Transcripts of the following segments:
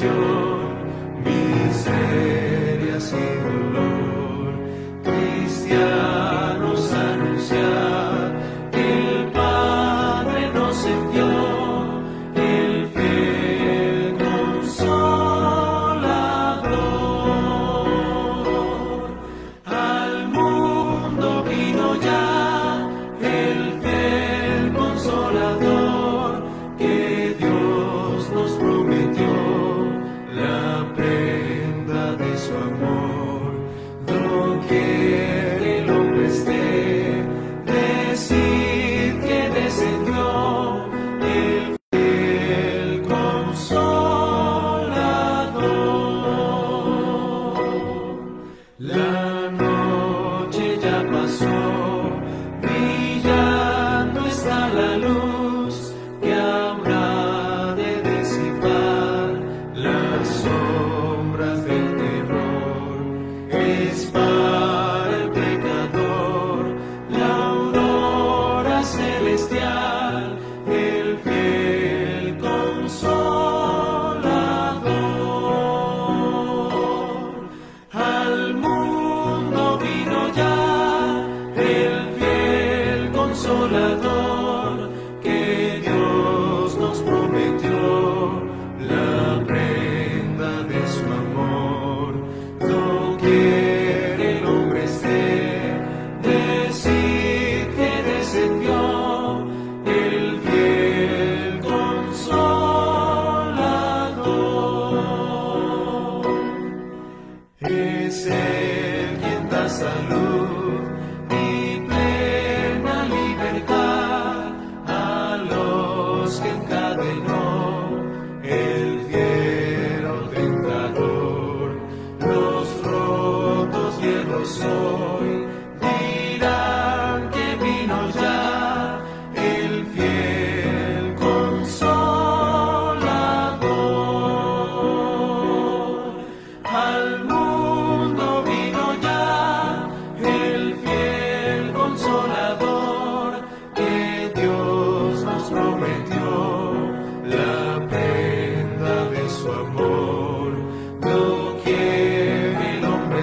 Jesús.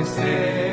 vencer.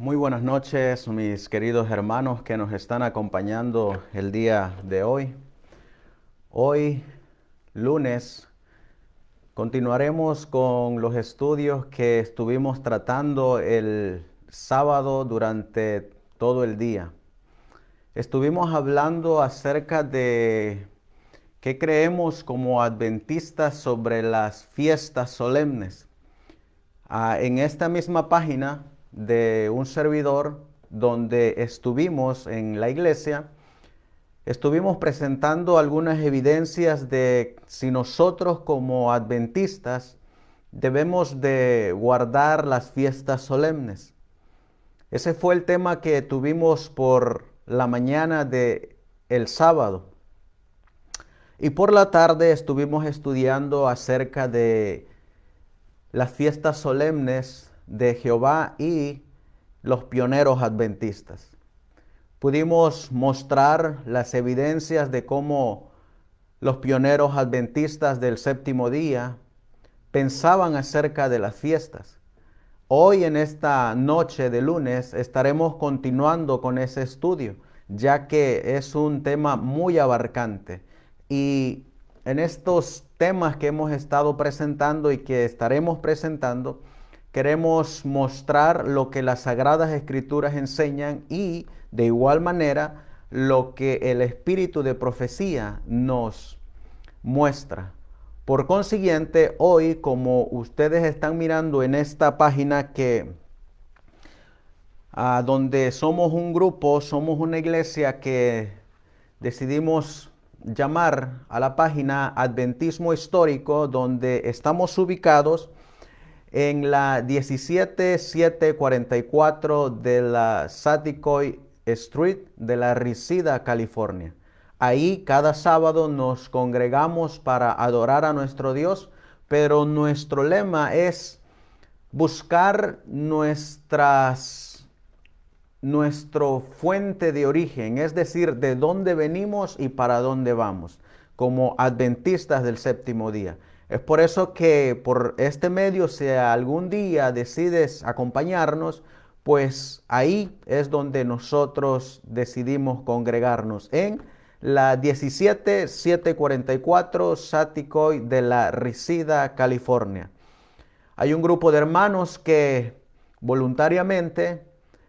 Muy buenas noches, mis queridos hermanos que nos están acompañando el día de hoy. Hoy, lunes, continuaremos con los estudios que estuvimos tratando el sábado durante todo el día. Estuvimos hablando acerca de qué creemos como adventistas sobre las fiestas solemnes. Ah, en esta misma página de un servidor donde estuvimos en la iglesia, estuvimos presentando algunas evidencias de si nosotros como adventistas debemos de guardar las fiestas solemnes. Ese fue el tema que tuvimos por la mañana de el sábado. Y por la tarde estuvimos estudiando acerca de las fiestas solemnes de Jehová y los pioneros adventistas. Pudimos mostrar las evidencias de cómo los pioneros adventistas del séptimo día pensaban acerca de las fiestas. Hoy en esta noche de lunes estaremos continuando con ese estudio, ya que es un tema muy abarcante. Y en estos temas que hemos estado presentando y que estaremos presentando, Queremos mostrar lo que las sagradas escrituras enseñan y de igual manera lo que el espíritu de profecía nos muestra. Por consiguiente, hoy, como ustedes están mirando en esta página que a ah, donde somos un grupo, somos una iglesia que decidimos llamar a la página Adventismo Histórico, donde estamos ubicados en la 17744 de la Saticoy Street de la Ricida, California. Ahí cada sábado nos congregamos para adorar a nuestro Dios, pero nuestro lema es buscar nuestras nuestro fuente de origen, es decir, de dónde venimos y para dónde vamos, como adventistas del séptimo día. Es por eso que por este medio, si algún día decides acompañarnos, pues ahí es donde nosotros decidimos congregarnos en la 17744 Saticoy de la Resida, California. Hay un grupo de hermanos que voluntariamente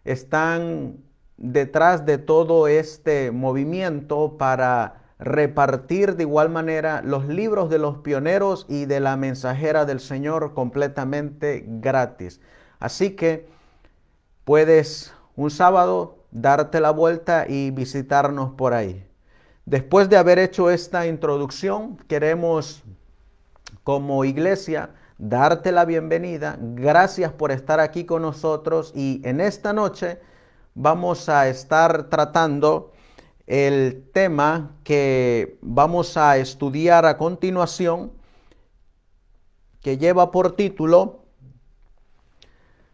están detrás de todo este movimiento para repartir de igual manera los libros de los pioneros y de la mensajera del Señor completamente gratis. Así que puedes un sábado darte la vuelta y visitarnos por ahí. Después de haber hecho esta introducción, queremos como iglesia darte la bienvenida. Gracias por estar aquí con nosotros y en esta noche vamos a estar tratando el tema que vamos a estudiar a continuación, que lleva por título,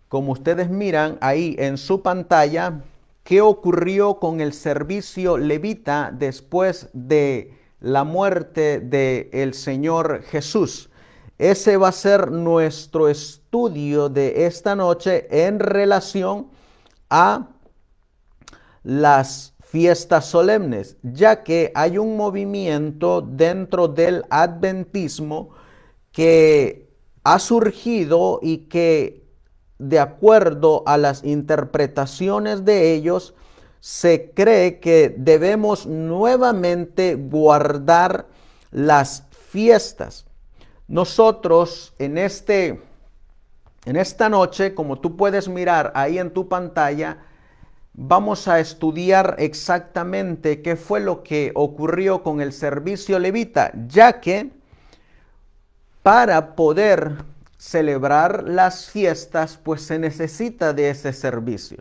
como ustedes miran ahí en su pantalla, ¿qué ocurrió con el servicio levita después de la muerte del Señor Jesús? Ese va a ser nuestro estudio de esta noche en relación a las fiestas solemnes, ya que hay un movimiento dentro del adventismo que ha surgido y que de acuerdo a las interpretaciones de ellos, se cree que debemos nuevamente guardar las fiestas. Nosotros en este en esta noche, como tú puedes mirar ahí en tu pantalla, vamos a estudiar exactamente qué fue lo que ocurrió con el servicio levita, ya que para poder celebrar las fiestas, pues se necesita de ese servicio,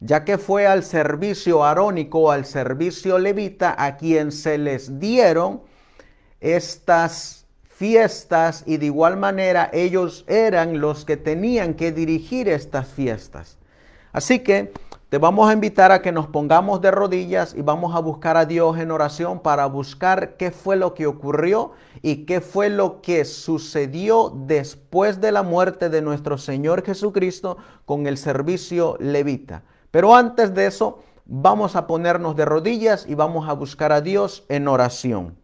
ya que fue al servicio arónico, al servicio levita, a quien se les dieron estas fiestas y de igual manera ellos eran los que tenían que dirigir estas fiestas. Así que te vamos a invitar a que nos pongamos de rodillas y vamos a buscar a Dios en oración para buscar qué fue lo que ocurrió y qué fue lo que sucedió después de la muerte de nuestro Señor Jesucristo con el servicio levita. Pero antes de eso, vamos a ponernos de rodillas y vamos a buscar a Dios en oración.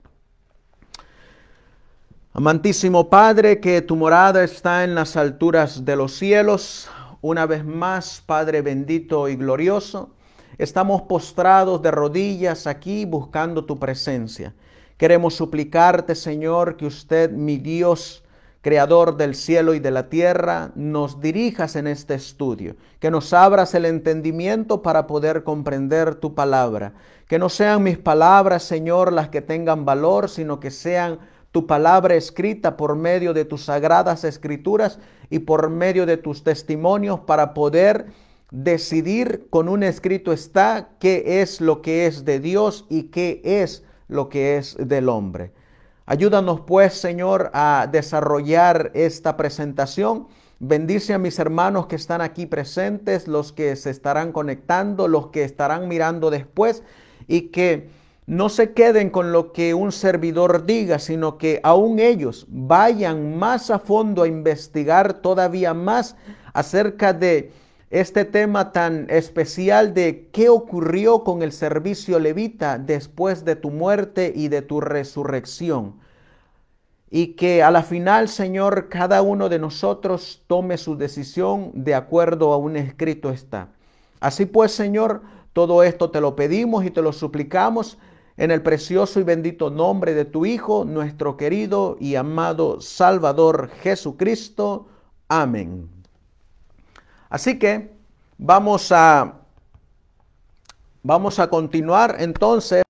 Amantísimo Padre, que tu morada está en las alturas de los cielos una vez más, Padre bendito y glorioso, estamos postrados de rodillas aquí buscando tu presencia. Queremos suplicarte, Señor, que usted, mi Dios, Creador del cielo y de la tierra, nos dirijas en este estudio, que nos abras el entendimiento para poder comprender tu palabra, que no sean mis palabras, Señor, las que tengan valor, sino que sean tu palabra escrita por medio de tus sagradas escrituras y por medio de tus testimonios para poder decidir con un escrito está qué es lo que es de Dios y qué es lo que es del hombre. Ayúdanos pues, Señor, a desarrollar esta presentación. Bendice a mis hermanos que están aquí presentes, los que se estarán conectando, los que estarán mirando después y que no se queden con lo que un servidor diga, sino que aún ellos vayan más a fondo a investigar todavía más acerca de este tema tan especial de qué ocurrió con el servicio levita después de tu muerte y de tu resurrección. Y que a la final, Señor, cada uno de nosotros tome su decisión de acuerdo a un escrito está. Así pues, Señor, todo esto te lo pedimos y te lo suplicamos en el precioso y bendito nombre de tu Hijo, nuestro querido y amado Salvador Jesucristo. Amén. Así que vamos a, vamos a continuar entonces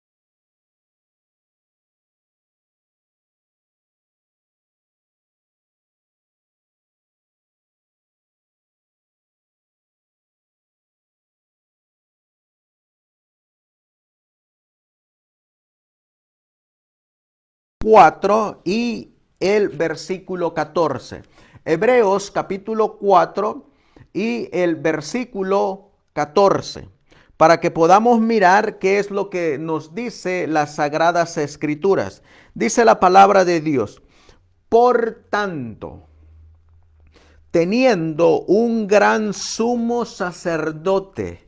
y el versículo 14. Hebreos capítulo 4 y el versículo 14, para que podamos mirar qué es lo que nos dice las sagradas escrituras. Dice la palabra de Dios, por tanto, teniendo un gran sumo sacerdote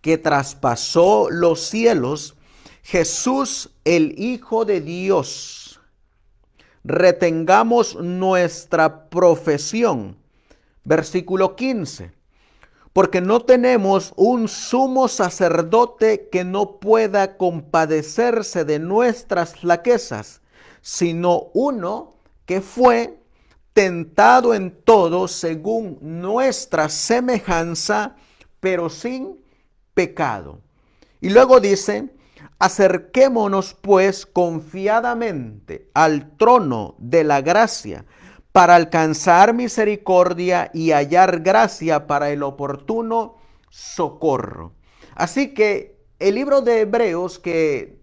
que traspasó los cielos, Jesús el Hijo de Dios retengamos nuestra profesión. Versículo 15. Porque no tenemos un sumo sacerdote que no pueda compadecerse de nuestras flaquezas, sino uno que fue tentado en todo según nuestra semejanza, pero sin pecado. Y luego dice, Acerquémonos pues confiadamente al trono de la gracia para alcanzar misericordia y hallar gracia para el oportuno socorro. Así que el libro de Hebreos que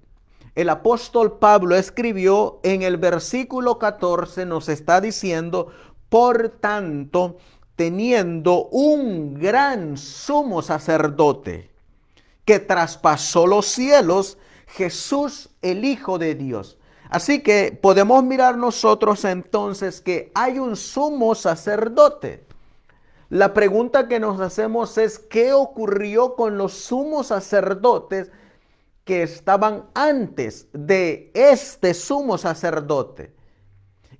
el apóstol Pablo escribió en el versículo 14 nos está diciendo, por tanto, teniendo un gran sumo sacerdote que traspasó los cielos, Jesús el Hijo de Dios. Así que podemos mirar nosotros entonces que hay un sumo sacerdote. La pregunta que nos hacemos es, ¿qué ocurrió con los sumos sacerdotes que estaban antes de este sumo sacerdote?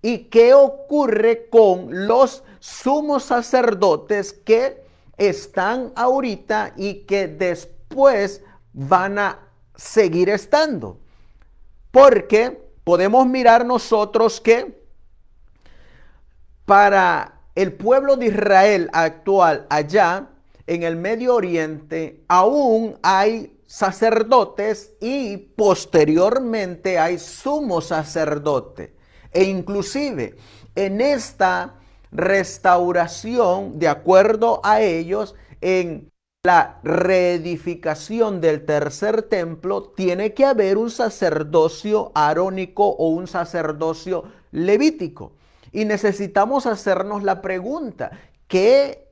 ¿Y qué ocurre con los sumos sacerdotes que están ahorita y que después van a seguir estando. Porque podemos mirar nosotros que para el pueblo de Israel actual allá en el Medio Oriente, aún hay sacerdotes y posteriormente hay sumo sacerdote. E inclusive en esta restauración, de acuerdo a ellos, en la reedificación del tercer templo, tiene que haber un sacerdocio arónico o un sacerdocio levítico. Y necesitamos hacernos la pregunta, ¿qué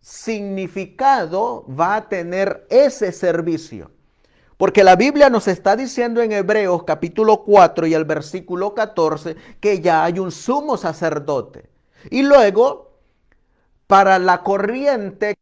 significado va a tener ese servicio? Porque la Biblia nos está diciendo en Hebreos capítulo 4 y el versículo 14 que ya hay un sumo sacerdote. Y luego, para la corriente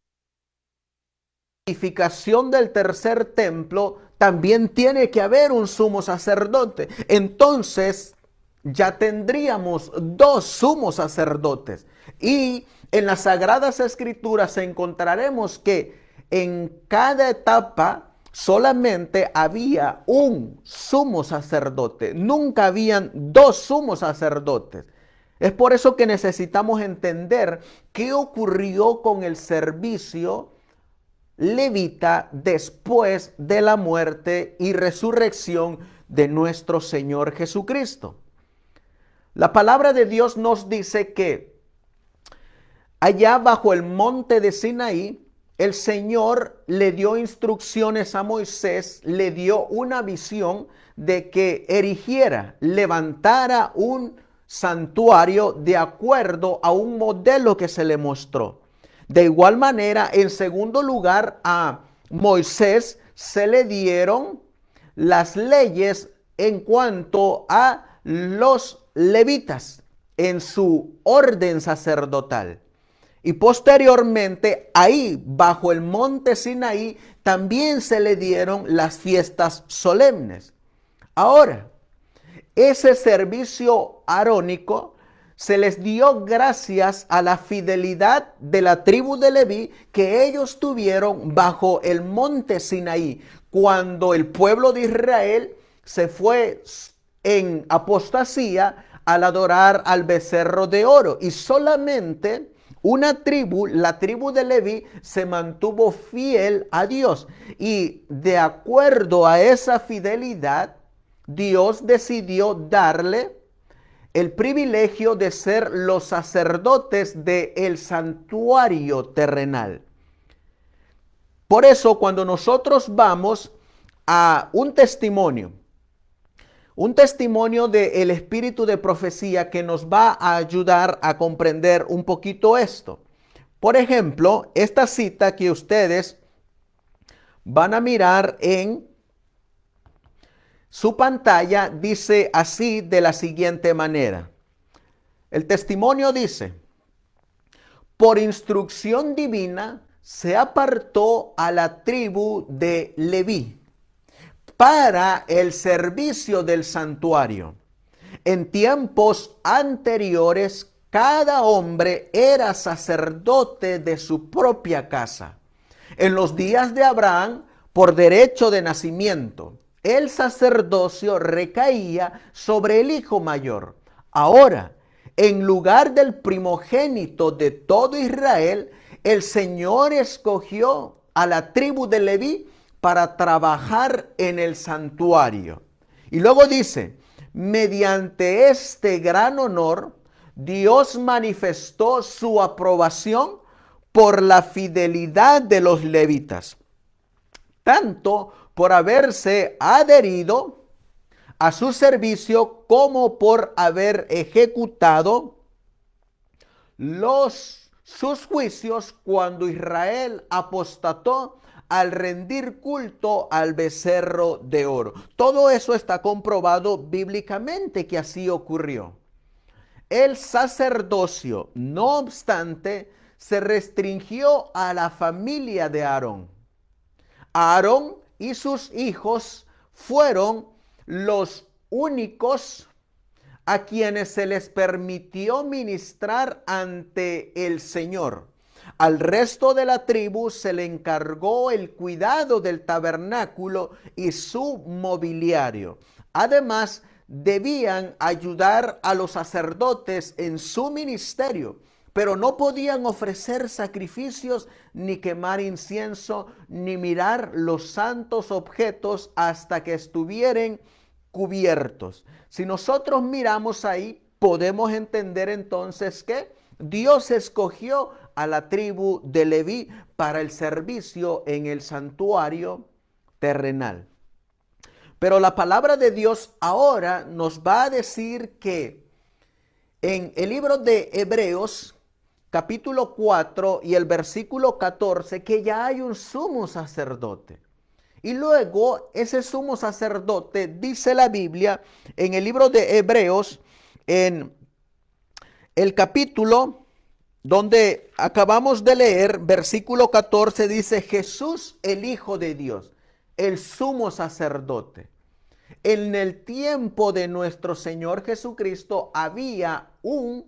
edificación del tercer templo, también tiene que haber un sumo sacerdote. Entonces, ya tendríamos dos sumos sacerdotes. Y en las Sagradas Escrituras encontraremos que en cada etapa solamente había un sumo sacerdote. Nunca habían dos sumos sacerdotes. Es por eso que necesitamos entender qué ocurrió con el servicio levita después de la muerte y resurrección de nuestro Señor Jesucristo. La palabra de Dios nos dice que allá bajo el monte de Sinaí, el Señor le dio instrucciones a Moisés, le dio una visión de que erigiera, levantara un santuario de acuerdo a un modelo que se le mostró. De igual manera, en segundo lugar, a Moisés se le dieron las leyes en cuanto a los levitas en su orden sacerdotal. Y posteriormente, ahí, bajo el monte Sinaí, también se le dieron las fiestas solemnes. Ahora, ese servicio arónico se les dio gracias a la fidelidad de la tribu de Leví que ellos tuvieron bajo el monte Sinaí, cuando el pueblo de Israel se fue en apostasía al adorar al becerro de oro. Y solamente una tribu, la tribu de Leví, se mantuvo fiel a Dios. Y de acuerdo a esa fidelidad, Dios decidió darle el privilegio de ser los sacerdotes del el santuario terrenal. Por eso cuando nosotros vamos a un testimonio, un testimonio del espíritu de profecía que nos va a ayudar a comprender un poquito esto. Por ejemplo, esta cita que ustedes van a mirar en su pantalla dice así de la siguiente manera. El testimonio dice, por instrucción divina se apartó a la tribu de Leví para el servicio del santuario. En tiempos anteriores, cada hombre era sacerdote de su propia casa. En los días de Abraham, por derecho de nacimiento, el sacerdocio recaía sobre el hijo mayor. Ahora, en lugar del primogénito de todo Israel, el Señor escogió a la tribu de Leví para trabajar en el santuario. Y luego dice, mediante este gran honor, Dios manifestó su aprobación por la fidelidad de los levitas, tanto por haberse adherido a su servicio como por haber ejecutado los sus juicios cuando Israel apostató al rendir culto al becerro de oro. Todo eso está comprobado bíblicamente que así ocurrió. El sacerdocio, no obstante, se restringió a la familia de Aarón. Aarón y sus hijos fueron los únicos a quienes se les permitió ministrar ante el Señor. Al resto de la tribu se le encargó el cuidado del tabernáculo y su mobiliario. Además, debían ayudar a los sacerdotes en su ministerio pero no podían ofrecer sacrificios, ni quemar incienso, ni mirar los santos objetos hasta que estuvieran cubiertos. Si nosotros miramos ahí, podemos entender entonces que Dios escogió a la tribu de Leví para el servicio en el santuario terrenal. Pero la palabra de Dios ahora nos va a decir que en el libro de Hebreos capítulo 4 y el versículo 14 que ya hay un sumo sacerdote. Y luego ese sumo sacerdote, dice la Biblia, en el libro de Hebreos, en el capítulo donde acabamos de leer, versículo 14, dice Jesús el Hijo de Dios, el sumo sacerdote. En el tiempo de nuestro Señor Jesucristo había un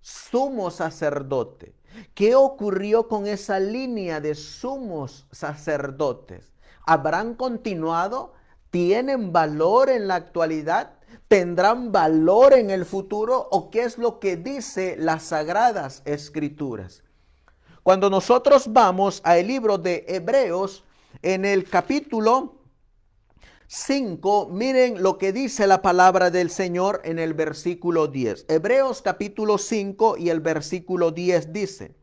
sumo sacerdote. ¿Qué ocurrió con esa línea de sumos sacerdotes? ¿Habrán continuado? ¿Tienen valor en la actualidad? ¿Tendrán valor en el futuro? ¿O qué es lo que dice las sagradas escrituras? Cuando nosotros vamos al libro de Hebreos, en el capítulo 5, miren lo que dice la palabra del Señor en el versículo 10. Hebreos capítulo 5 y el versículo 10 dice,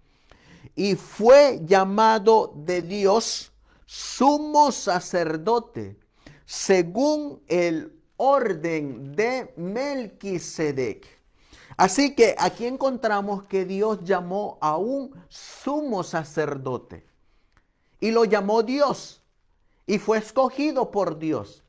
y fue llamado de Dios sumo sacerdote según el orden de Melquisedec. Así que aquí encontramos que Dios llamó a un sumo sacerdote y lo llamó Dios y fue escogido por Dios.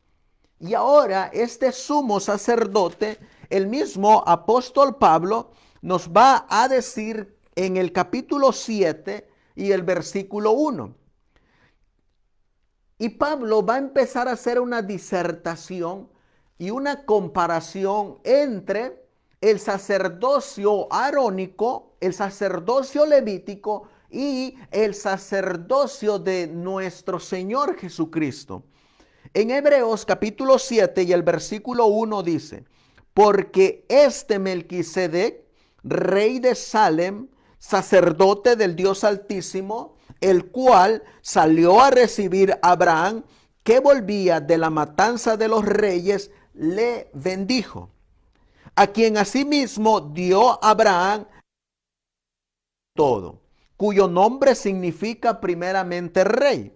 Y ahora este sumo sacerdote, el mismo apóstol Pablo, nos va a decir en el capítulo 7 y el versículo 1. Y Pablo va a empezar a hacer una disertación y una comparación entre el sacerdocio arónico, el sacerdocio levítico y el sacerdocio de nuestro Señor Jesucristo. En Hebreos capítulo 7 y el versículo 1 dice, porque este Melquisedec, rey de Salem, sacerdote del Dios Altísimo, el cual salió a recibir a Abraham, que volvía de la matanza de los reyes, le bendijo, a quien asimismo dio Abraham todo cuyo nombre significa primeramente rey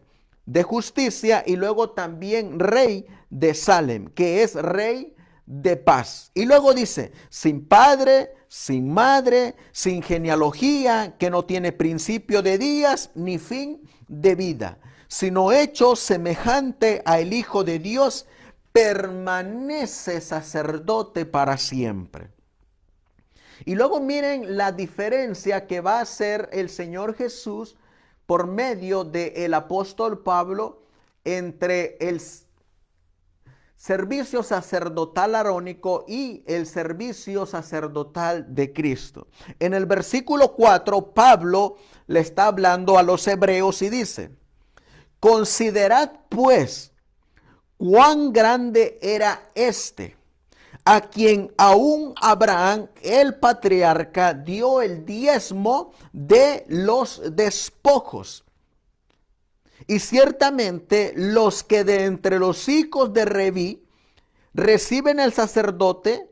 de justicia y luego también rey de Salem, que es rey de paz. Y luego dice, sin padre, sin madre, sin genealogía, que no tiene principio de días ni fin de vida, sino hecho semejante a el Hijo de Dios, permanece sacerdote para siempre. Y luego miren la diferencia que va a hacer el Señor Jesús por medio del apóstol Pablo entre el servicio sacerdotal arónico y el servicio sacerdotal de Cristo. En el versículo 4, Pablo le está hablando a los hebreos y dice, considerad pues cuán grande era este a quien aún Abraham, el patriarca, dio el diezmo de los despojos. Y ciertamente los que de entre los hijos de Reví reciben el sacerdote,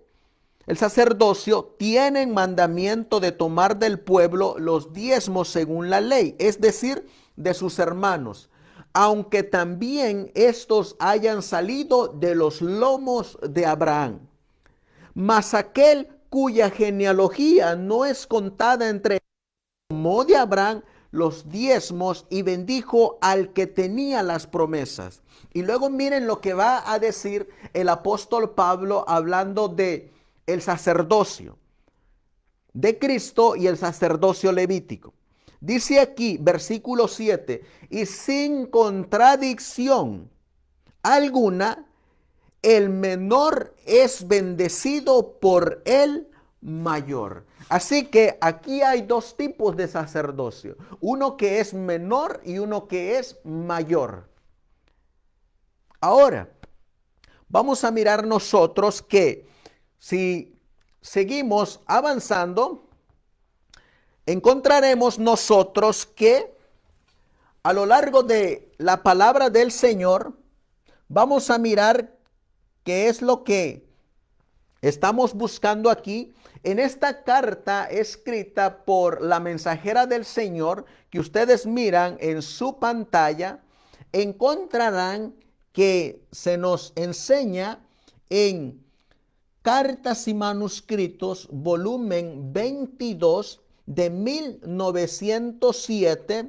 el sacerdocio, tienen mandamiento de tomar del pueblo los diezmos según la ley, es decir, de sus hermanos aunque también estos hayan salido de los lomos de Abraham mas aquel cuya genealogía no es contada entre tomó de Abraham los diezmos y bendijo al que tenía las promesas. Y luego miren lo que va a decir el apóstol Pablo hablando de el sacerdocio de Cristo y el sacerdocio levítico. Dice aquí, versículo 7, y sin contradicción alguna, el menor es bendecido por el mayor. Así que aquí hay dos tipos de sacerdocio, uno que es menor y uno que es mayor. Ahora, vamos a mirar nosotros que si seguimos avanzando, encontraremos nosotros que a lo largo de la palabra del Señor, vamos a mirar que es lo que estamos buscando aquí en esta carta escrita por la mensajera del Señor que ustedes miran en su pantalla, encontrarán que se nos enseña en Cartas y Manuscritos, volumen 22 de 1907,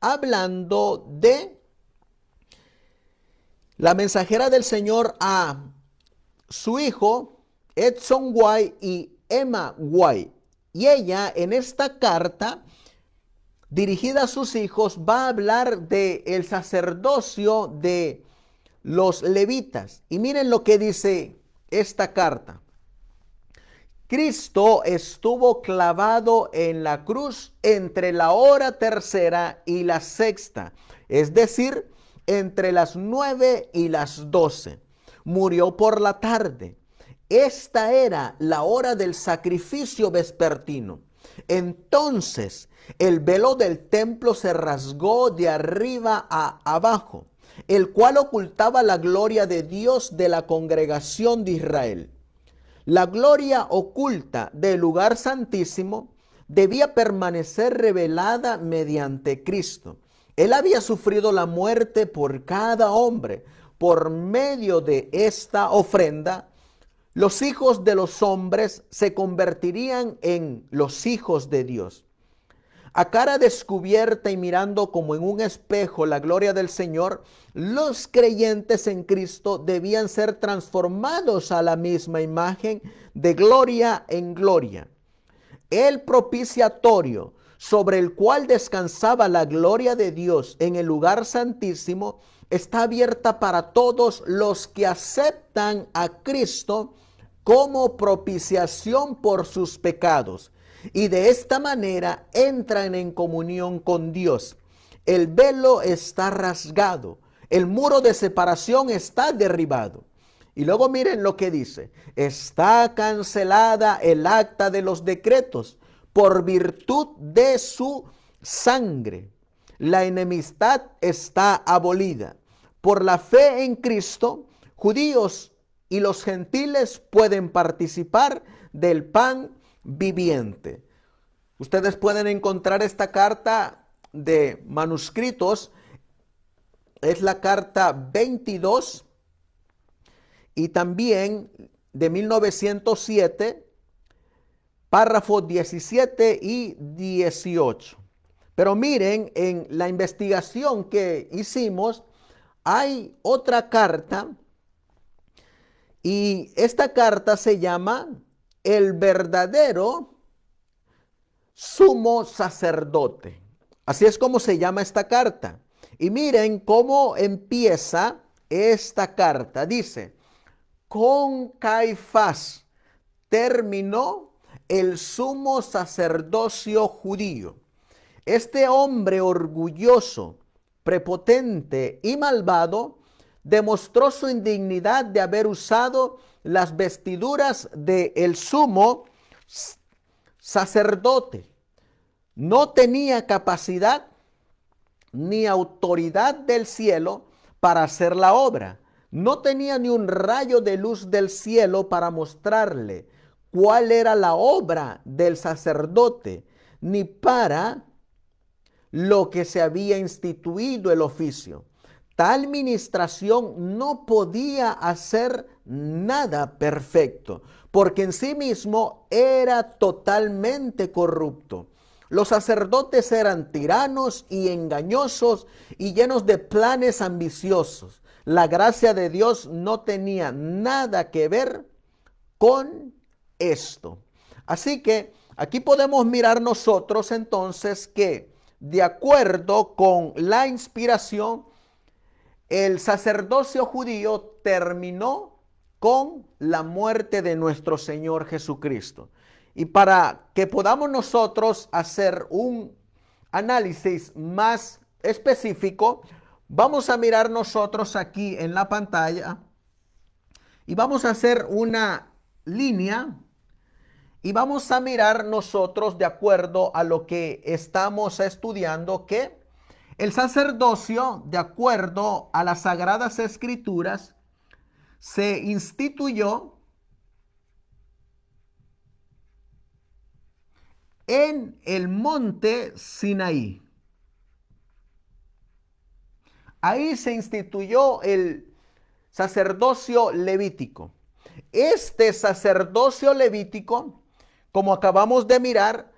hablando de la mensajera del Señor a su hijo Edson White y Emma White. Y ella en esta carta dirigida a sus hijos va a hablar de el sacerdocio de los levitas. Y miren lo que dice esta carta. Cristo estuvo clavado en la cruz entre la hora tercera y la sexta, es decir, entre las nueve y las doce, Murió por la tarde. Esta era la hora del sacrificio vespertino. Entonces el velo del templo se rasgó de arriba a abajo, el cual ocultaba la gloria de Dios de la congregación de Israel. La gloria oculta del lugar santísimo debía permanecer revelada mediante Cristo él había sufrido la muerte por cada hombre. Por medio de esta ofrenda, los hijos de los hombres se convertirían en los hijos de Dios. A cara descubierta y mirando como en un espejo la gloria del Señor, los creyentes en Cristo debían ser transformados a la misma imagen de gloria en gloria. El propiciatorio sobre el cual descansaba la gloria de Dios en el lugar santísimo, está abierta para todos los que aceptan a Cristo como propiciación por sus pecados. Y de esta manera entran en comunión con Dios. El velo está rasgado. El muro de separación está derribado. Y luego miren lo que dice. Está cancelada el acta de los decretos por virtud de su sangre. La enemistad está abolida. Por la fe en Cristo, judíos y los gentiles pueden participar del pan viviente. Ustedes pueden encontrar esta carta de manuscritos. Es la carta 22 y también de 1907 párrafo 17 y 18. Pero miren, en la investigación que hicimos, hay otra carta y esta carta se llama El verdadero sumo sacerdote. Así es como se llama esta carta. Y miren cómo empieza esta carta. Dice, con Caifás terminó el sumo sacerdocio judío. Este hombre orgulloso, prepotente y malvado demostró su indignidad de haber usado las vestiduras de el sumo sacerdote. No tenía capacidad ni autoridad del cielo para hacer la obra. No tenía ni un rayo de luz del cielo para mostrarle cuál era la obra del sacerdote, ni para lo que se había instituido el oficio. Tal ministración no podía hacer nada perfecto, porque en sí mismo era totalmente corrupto. Los sacerdotes eran tiranos y engañosos y llenos de planes ambiciosos. La gracia de Dios no tenía nada que ver con esto. Así que aquí podemos mirar nosotros entonces que de acuerdo con la inspiración, el sacerdocio judío terminó con la muerte de nuestro Señor Jesucristo. Y para que podamos nosotros hacer un análisis más específico, vamos a mirar nosotros aquí en la pantalla y vamos a hacer una línea y vamos a mirar nosotros, de acuerdo a lo que estamos estudiando, que el sacerdocio, de acuerdo a las sagradas escrituras, se instituyó en el monte Sinaí. Ahí se instituyó el sacerdocio levítico. Este sacerdocio levítico como acabamos de mirar,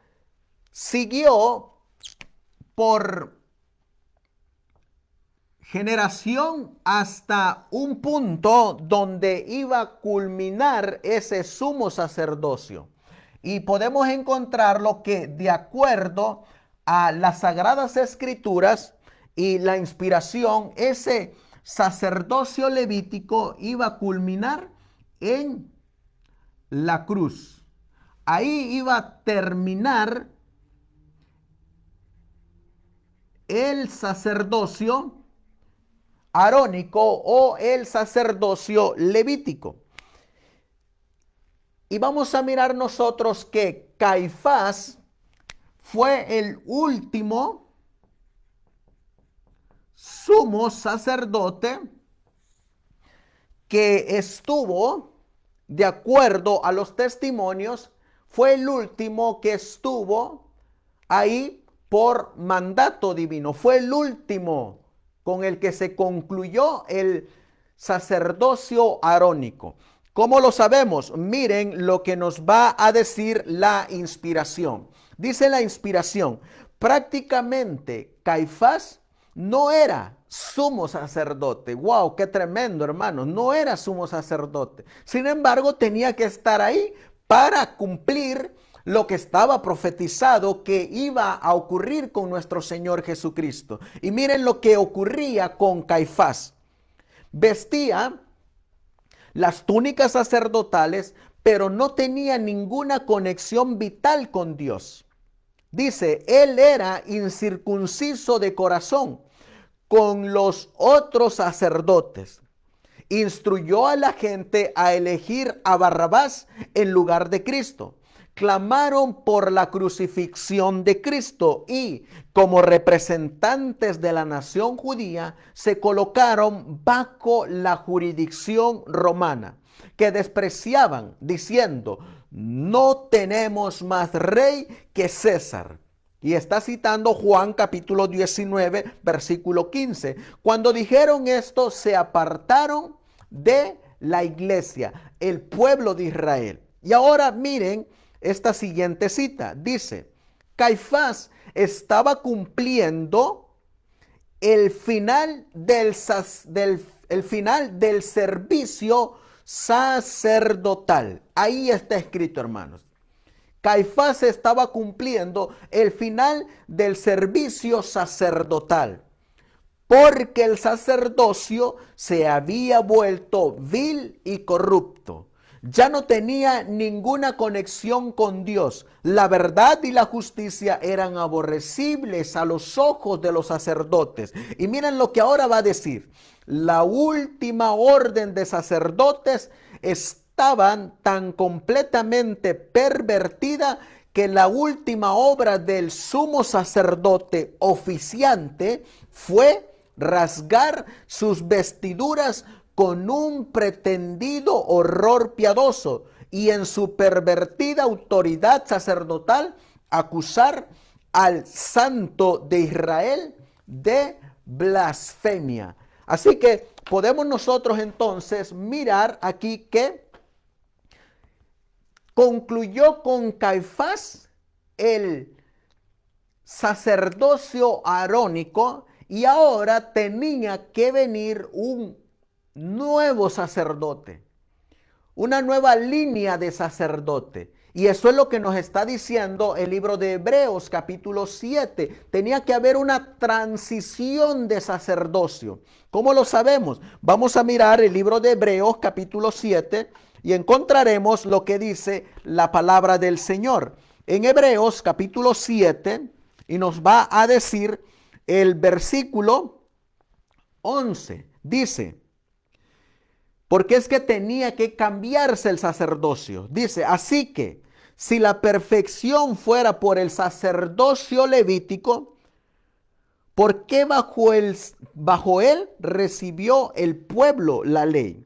siguió por generación hasta un punto donde iba a culminar ese sumo sacerdocio. Y podemos encontrar lo que de acuerdo a las sagradas escrituras y la inspiración, ese sacerdocio levítico iba a culminar en la cruz ahí iba a terminar el sacerdocio arónico o el sacerdocio levítico. Y vamos a mirar nosotros que Caifás fue el último sumo sacerdote que estuvo, de acuerdo a los testimonios, fue el último que estuvo ahí por mandato divino. Fue el último con el que se concluyó el sacerdocio arónico. ¿Cómo lo sabemos? Miren lo que nos va a decir la inspiración. Dice la inspiración, prácticamente Caifás no era sumo sacerdote. ¡Wow! ¡Qué tremendo, hermano! No era sumo sacerdote. Sin embargo, tenía que estar ahí para cumplir lo que estaba profetizado que iba a ocurrir con nuestro Señor Jesucristo. Y miren lo que ocurría con Caifás. Vestía las túnicas sacerdotales, pero no tenía ninguna conexión vital con Dios. Dice, él era incircunciso de corazón con los otros sacerdotes instruyó a la gente a elegir a Barrabás en lugar de Cristo. Clamaron por la crucifixión de Cristo y, como representantes de la nación judía, se colocaron bajo la jurisdicción romana, que despreciaban, diciendo, no tenemos más rey que César. Y está citando Juan capítulo 19, versículo 15. Cuando dijeron esto, se apartaron de la iglesia, el pueblo de Israel. Y ahora miren esta siguiente cita. Dice, Caifás estaba cumpliendo el final del, el final del servicio sacerdotal. Ahí está escrito, hermanos. Caifás estaba cumpliendo el final del servicio sacerdotal porque el sacerdocio se había vuelto vil y corrupto. Ya no tenía ninguna conexión con Dios. La verdad y la justicia eran aborrecibles a los ojos de los sacerdotes. Y miren lo que ahora va a decir. La última orden de sacerdotes estaban tan completamente pervertida que la última obra del sumo sacerdote oficiante fue rasgar sus vestiduras con un pretendido horror piadoso y en su pervertida autoridad sacerdotal acusar al santo de Israel de blasfemia. Así que podemos nosotros entonces mirar aquí que concluyó con Caifás el sacerdocio arónico y ahora tenía que venir un nuevo sacerdote, una nueva línea de sacerdote. Y eso es lo que nos está diciendo el libro de Hebreos capítulo 7. Tenía que haber una transición de sacerdocio. ¿Cómo lo sabemos? Vamos a mirar el libro de Hebreos capítulo 7 y encontraremos lo que dice la palabra del Señor. En Hebreos capítulo 7 y nos va a decir el versículo 11 dice, porque es que tenía que cambiarse el sacerdocio. Dice, así que si la perfección fuera por el sacerdocio levítico, ¿por qué bajo, bajo él recibió el pueblo la ley?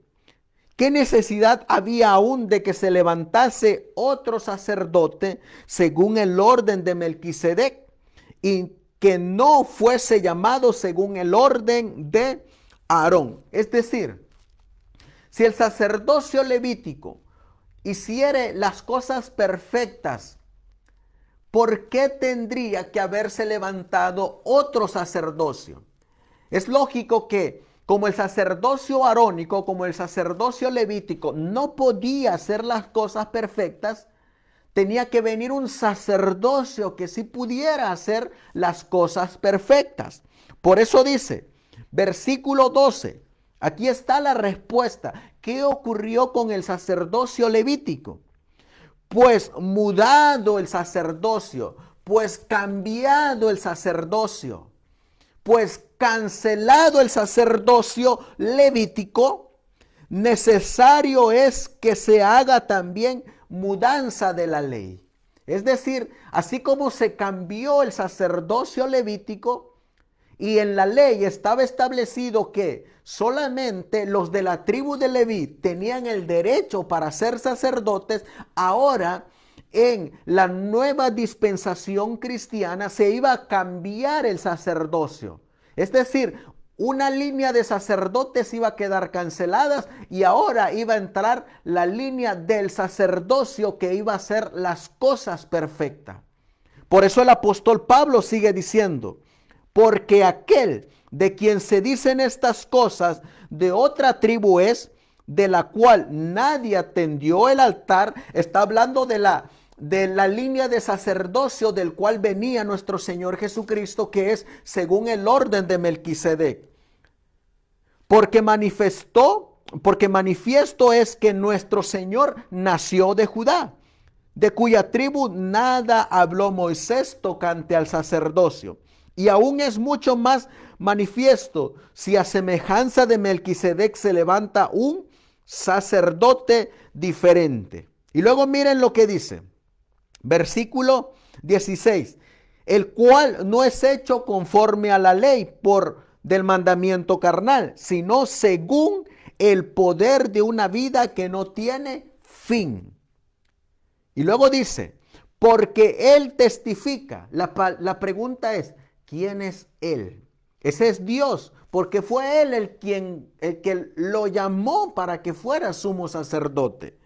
¿Qué necesidad había aún de que se levantase otro sacerdote según el orden de Melquisedec? Y que no fuese llamado según el orden de Aarón. Es decir, si el sacerdocio levítico hiciere las cosas perfectas, ¿por qué tendría que haberse levantado otro sacerdocio? Es lógico que como el sacerdocio arónico, como el sacerdocio levítico, no podía hacer las cosas perfectas, tenía que venir un sacerdocio que sí pudiera hacer las cosas perfectas. Por eso dice, versículo 12, aquí está la respuesta. ¿Qué ocurrió con el sacerdocio levítico? Pues mudado el sacerdocio, pues cambiado el sacerdocio, pues cancelado el sacerdocio levítico, necesario es que se haga también mudanza de la ley. Es decir, así como se cambió el sacerdocio levítico y en la ley estaba establecido que solamente los de la tribu de Leví tenían el derecho para ser sacerdotes, ahora en la nueva dispensación cristiana se iba a cambiar el sacerdocio. Es decir, una línea de sacerdotes iba a quedar canceladas y ahora iba a entrar la línea del sacerdocio que iba a hacer las cosas perfectas. Por eso el apóstol Pablo sigue diciendo, porque aquel de quien se dicen estas cosas de otra tribu es, de la cual nadie atendió el altar, está hablando de la de la línea de sacerdocio del cual venía nuestro Señor Jesucristo, que es según el orden de Melquisedec. Porque manifestó, porque manifiesto es que nuestro Señor nació de Judá, de cuya tribu nada habló Moisés tocante al sacerdocio. Y aún es mucho más manifiesto si a semejanza de Melquisedec se levanta un sacerdote diferente. Y luego miren lo que dice. Versículo 16, el cual no es hecho conforme a la ley por del mandamiento carnal, sino según el poder de una vida que no tiene fin. Y luego dice, porque Él testifica. La, pregunta es, ¿quién es Él? Ese es Dios, porque fue Él el, quien, el que lo llamó para que fuera sumo sacerdote.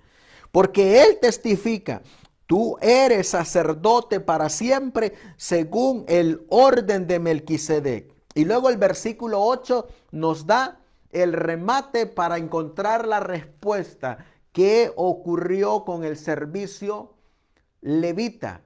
Porque Él testifica Tú eres sacerdote para siempre según el orden de Melquisedec. Y luego el versículo 8 nos da el remate para encontrar la respuesta. que ocurrió con el servicio levita?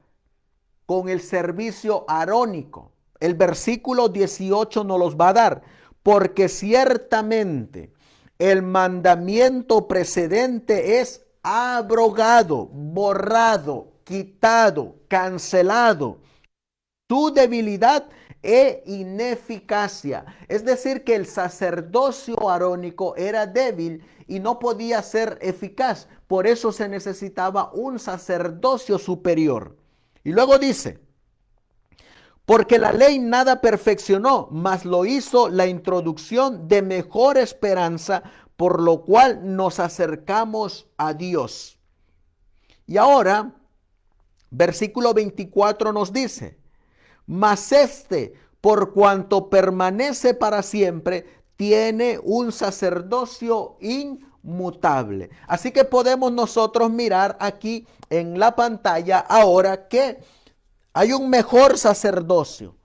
Con el servicio arónico. El versículo 18 nos los va a dar. Porque ciertamente el mandamiento precedente es abrogado, borrado, quitado, cancelado. Tu debilidad e ineficacia. Es decir, que el sacerdocio arónico era débil y no podía ser eficaz. Por eso se necesitaba un sacerdocio superior. Y luego dice, porque la ley nada perfeccionó, mas lo hizo la introducción de mejor esperanza por lo cual nos acercamos a Dios. Y ahora, versículo 24 nos dice, mas este, por cuanto permanece para siempre, tiene un sacerdocio inmutable. Así que podemos nosotros mirar aquí en la pantalla ahora que hay un mejor sacerdocio.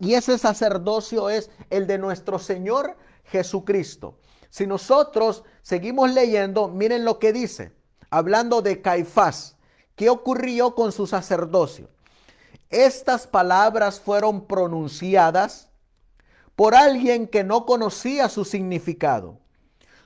Y ese sacerdocio es el de nuestro Señor Jesucristo. Si nosotros seguimos leyendo, miren lo que dice, hablando de Caifás, ¿qué ocurrió con su sacerdocio? Estas palabras fueron pronunciadas por alguien que no conocía su significado.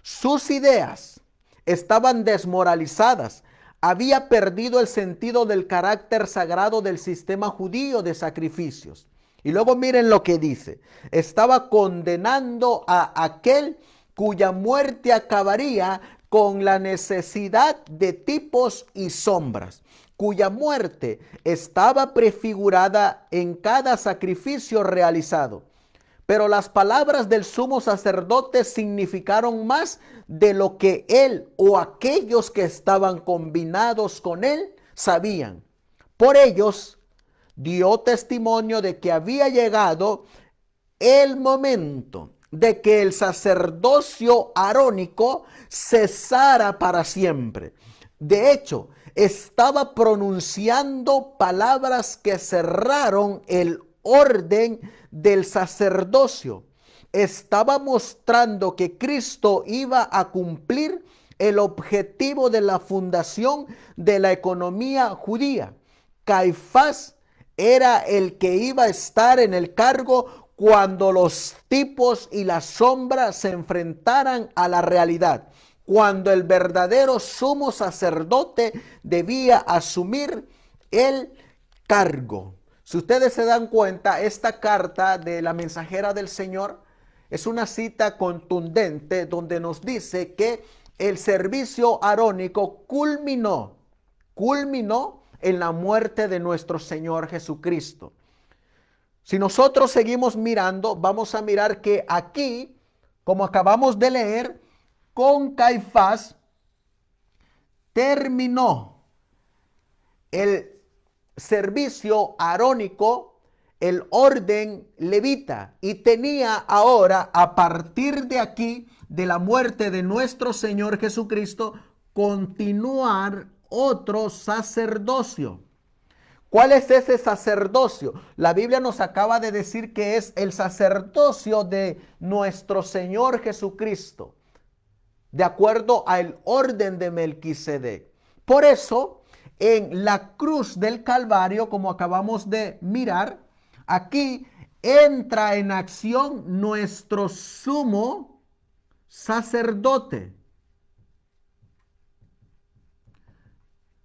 Sus ideas estaban desmoralizadas. Había perdido el sentido del carácter sagrado del sistema judío de sacrificios. Y luego miren lo que dice. Estaba condenando a aquel cuya muerte acabaría con la necesidad de tipos y sombras, cuya muerte estaba prefigurada en cada sacrificio realizado. Pero las palabras del sumo sacerdote significaron más de lo que él o aquellos que estaban combinados con él sabían. Por ellos dio testimonio de que había llegado el momento de que el sacerdocio arónico cesara para siempre. De hecho, estaba pronunciando palabras que cerraron el orden del sacerdocio. Estaba mostrando que Cristo iba a cumplir el objetivo de la fundación de la economía judía. Caifás era el que iba a estar en el cargo cuando los tipos y las sombras se enfrentaran a la realidad, cuando el verdadero sumo sacerdote debía asumir el cargo. Si ustedes se dan cuenta, esta carta de la mensajera del Señor es una cita contundente donde nos dice que el servicio arónico culminó, culminó en la muerte de nuestro Señor Jesucristo. Si nosotros seguimos mirando, vamos a mirar que aquí, como acabamos de leer, con Caifás terminó el servicio arónico, el orden levita, y tenía ahora, a partir de aquí, de la muerte de nuestro Señor Jesucristo, continuar otro sacerdocio. ¿Cuál es ese sacerdocio? La Biblia nos acaba de decir que es el sacerdocio de nuestro Señor Jesucristo, de acuerdo al orden de Melquisedec. Por eso, en la cruz del Calvario, como acabamos de mirar, aquí entra en acción nuestro sumo sacerdote.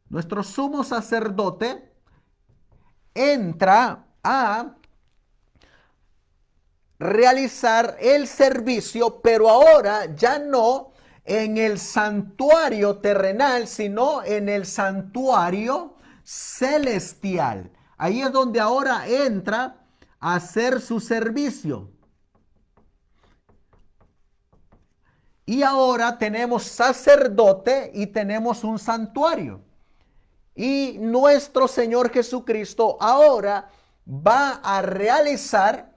Nuestro sumo sacerdote entra a realizar el servicio, pero ahora ya no en el santuario terrenal, sino en el santuario celestial. Ahí es donde ahora entra a hacer su servicio. Y ahora tenemos sacerdote y tenemos un santuario. Y nuestro Señor Jesucristo ahora va a realizar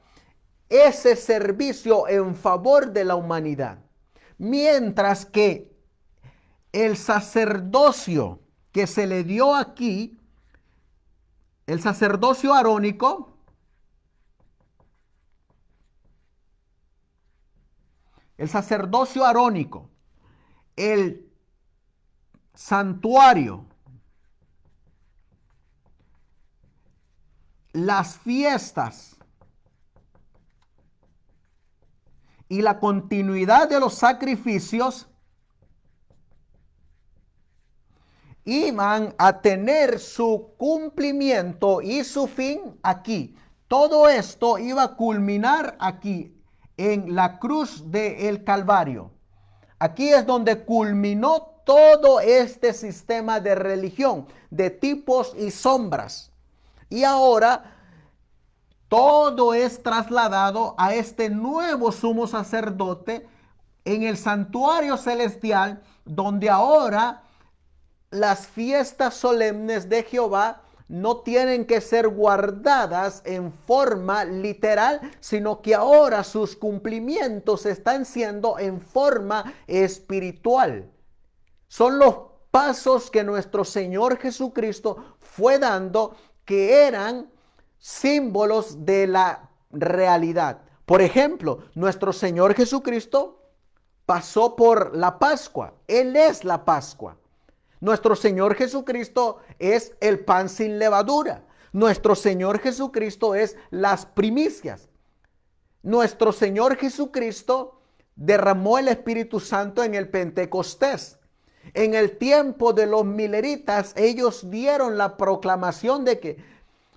ese servicio en favor de la humanidad. Mientras que el sacerdocio que se le dio aquí, el sacerdocio arónico, el sacerdocio arónico, el santuario, las fiestas y la continuidad de los sacrificios iban a tener su cumplimiento y su fin aquí. Todo esto iba a culminar aquí, en la cruz del Calvario. Aquí es donde culminó todo este sistema de religión, de tipos y sombras. Y ahora todo es trasladado a este nuevo sumo sacerdote en el santuario celestial, donde ahora las fiestas solemnes de Jehová no tienen que ser guardadas en forma literal, sino que ahora sus cumplimientos están siendo en forma espiritual. Son los pasos que nuestro Señor Jesucristo fue dando que eran símbolos de la realidad. Por ejemplo, nuestro Señor Jesucristo pasó por la Pascua. Él es la Pascua. Nuestro Señor Jesucristo es el pan sin levadura. Nuestro Señor Jesucristo es las primicias. Nuestro Señor Jesucristo derramó el Espíritu Santo en el Pentecostés. En el tiempo de los mileritas, ellos dieron la proclamación de que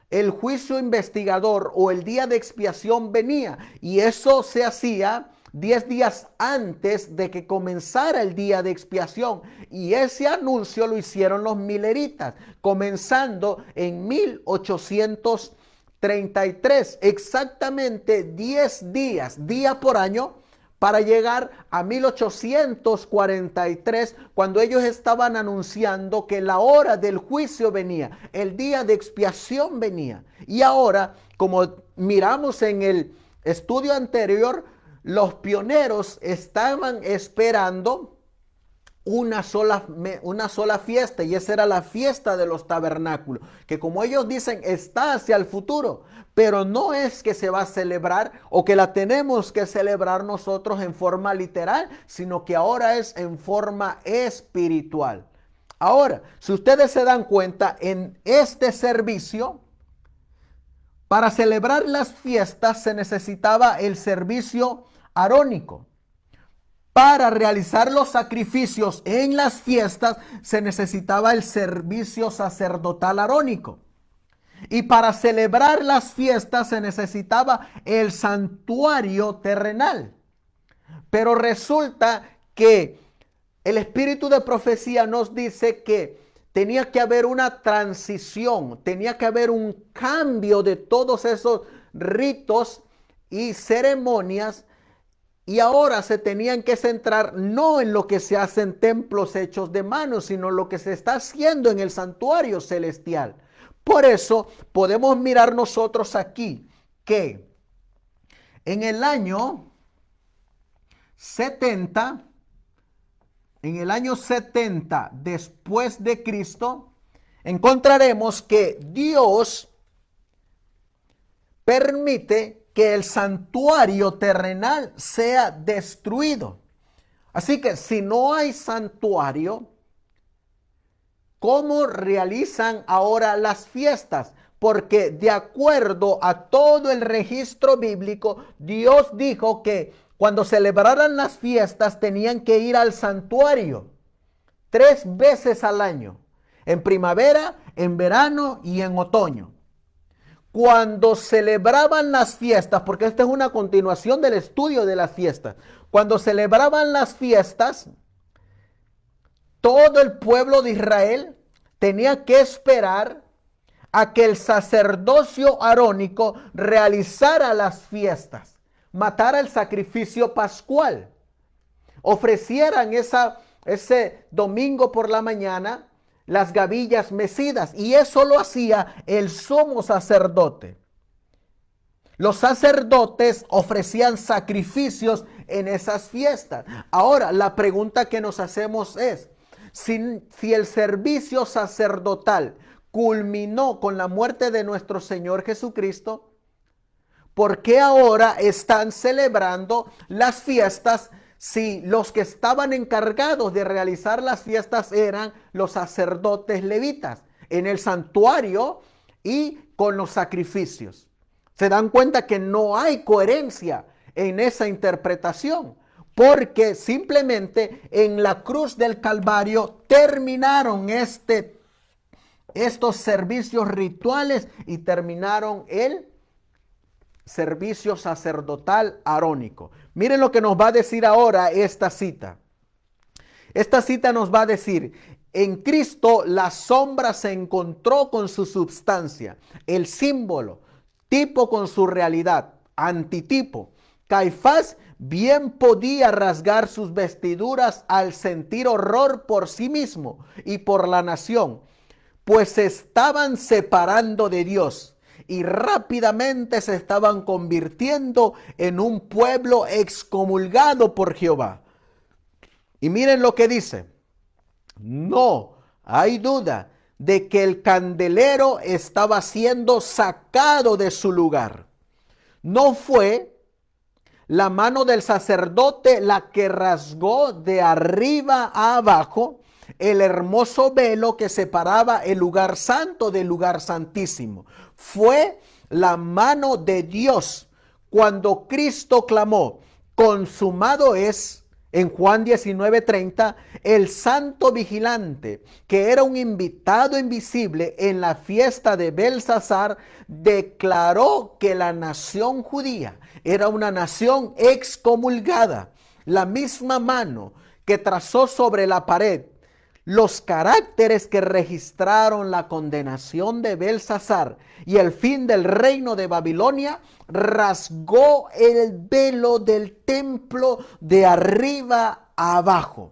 el juicio investigador o el día de expiación venía. Y eso se hacía 10 días antes de que comenzara el día de expiación. Y ese anuncio lo hicieron los mileritas, comenzando en 1833, exactamente 10 días, día por año para llegar a 1843, cuando ellos estaban anunciando que la hora del juicio venía, el día de expiación venía. Y ahora, como miramos en el estudio anterior, los pioneros estaban esperando una sola, una sola fiesta, y esa era la fiesta de los tabernáculos, que como ellos dicen, está hacia el futuro pero no es que se va a celebrar o que la tenemos que celebrar nosotros en forma literal, sino que ahora es en forma espiritual. Ahora, si ustedes se dan cuenta, en este servicio, para celebrar las fiestas se necesitaba el servicio arónico. Para realizar los sacrificios en las fiestas se necesitaba el servicio sacerdotal arónico. Y para celebrar las fiestas se necesitaba el santuario terrenal. Pero resulta que el espíritu de profecía nos dice que tenía que haber una transición, tenía que haber un cambio de todos esos ritos y ceremonias y ahora se tenían que centrar no en lo que se hacen templos hechos de manos, sino en lo que se está haciendo en el santuario celestial. Por eso podemos mirar nosotros aquí que en el año 70, en el año 70 después de Cristo, encontraremos que Dios permite que el santuario terrenal sea destruido. Así que si no hay santuario, cómo realizan ahora las fiestas. Porque de acuerdo a todo el registro bíblico, Dios dijo que cuando celebraran las fiestas tenían que ir al santuario tres veces al año, en primavera, en verano y en otoño. Cuando celebraban las fiestas, porque esta es una continuación del estudio de las fiestas, cuando celebraban las fiestas, todo el pueblo de Israel tenía que esperar a que el sacerdocio arónico realizara las fiestas, matara el sacrificio pascual, ofrecieran ese domingo por la mañana las gavillas mecidas, y eso lo hacía el sumo sacerdote. Los sacerdotes ofrecían sacrificios en esas fiestas. Ahora, la pregunta que nos hacemos es, si, el servicio sacerdotal culminó con la muerte de nuestro Señor Jesucristo, ¿por qué ahora están celebrando las fiestas si los que estaban encargados de realizar las fiestas eran los sacerdotes levitas en el santuario y con los sacrificios? Se dan cuenta que no hay coherencia en esa interpretación porque simplemente en la cruz del Calvario terminaron este, estos servicios rituales y terminaron el servicio sacerdotal arónico. Miren lo que nos va a decir ahora esta cita. Esta cita nos va a decir, en Cristo la sombra se encontró con su substancia, el símbolo, tipo con su realidad, antitipo. Caifás bien podía rasgar sus vestiduras al sentir horror por sí mismo y por la nación, pues se estaban separando de Dios y rápidamente se estaban convirtiendo en un pueblo excomulgado por Jehová. Y miren lo que dice. No hay duda de que el candelero estaba siendo sacado de su lugar. No fue la mano del sacerdote, la que rasgó de arriba a abajo el hermoso velo que separaba el lugar santo del lugar santísimo. Fue la mano de Dios cuando Cristo clamó, consumado es, en Juan 19:30, el santo vigilante, que era un invitado invisible en la fiesta de Belsasar, declaró que la nación judía era una nación excomulgada. La misma mano que trazó sobre la pared los caracteres que registraron la condenación de Belsasar y el fin del reino de Babilonia, rasgó el velo del templo de arriba a abajo,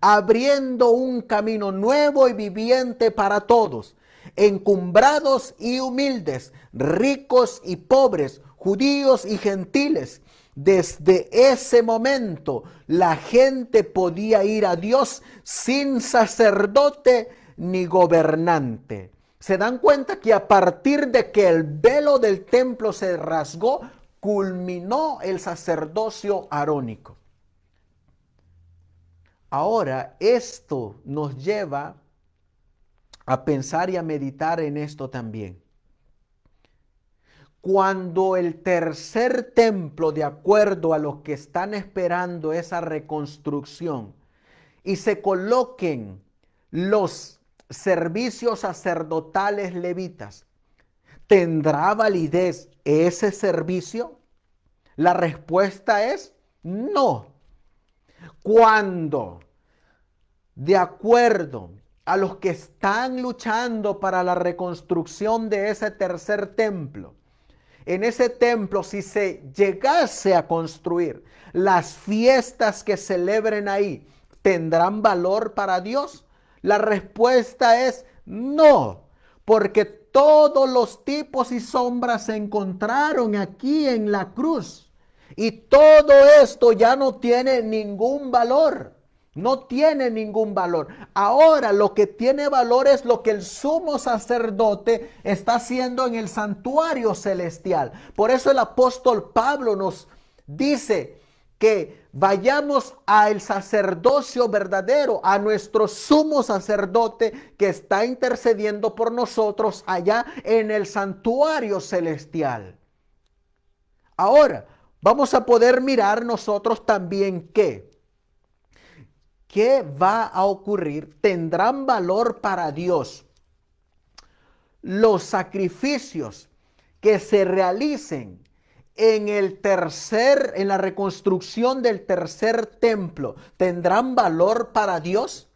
abriendo un camino nuevo y viviente para todos, encumbrados y humildes, ricos y pobres, judíos y gentiles, desde ese momento la gente podía ir a Dios sin sacerdote ni gobernante. Se dan cuenta que a partir de que el velo del templo se rasgó, culminó el sacerdocio arónico. Ahora, esto nos lleva a pensar y a meditar en esto también cuando el tercer templo, de acuerdo a los que están esperando esa reconstrucción, y se coloquen los servicios sacerdotales levitas, ¿tendrá validez ese servicio? La respuesta es no. Cuando, de acuerdo a los que están luchando para la reconstrucción de ese tercer templo, en ese templo, si se llegase a construir, las fiestas que celebren ahí, ¿tendrán valor para Dios? La respuesta es no, porque todos los tipos y sombras se encontraron aquí en la cruz. Y todo esto ya no tiene ningún valor. No tiene ningún valor. Ahora lo que tiene valor es lo que el sumo sacerdote está haciendo en el santuario celestial. Por eso el apóstol Pablo nos dice que vayamos al sacerdocio verdadero, a nuestro sumo sacerdote que está intercediendo por nosotros allá en el santuario celestial. Ahora, vamos a poder mirar nosotros también que ¿Qué va a ocurrir? Tendrán valor para Dios. Los sacrificios que se realicen en el tercer, en la reconstrucción del tercer templo, ¿tendrán valor para Dios?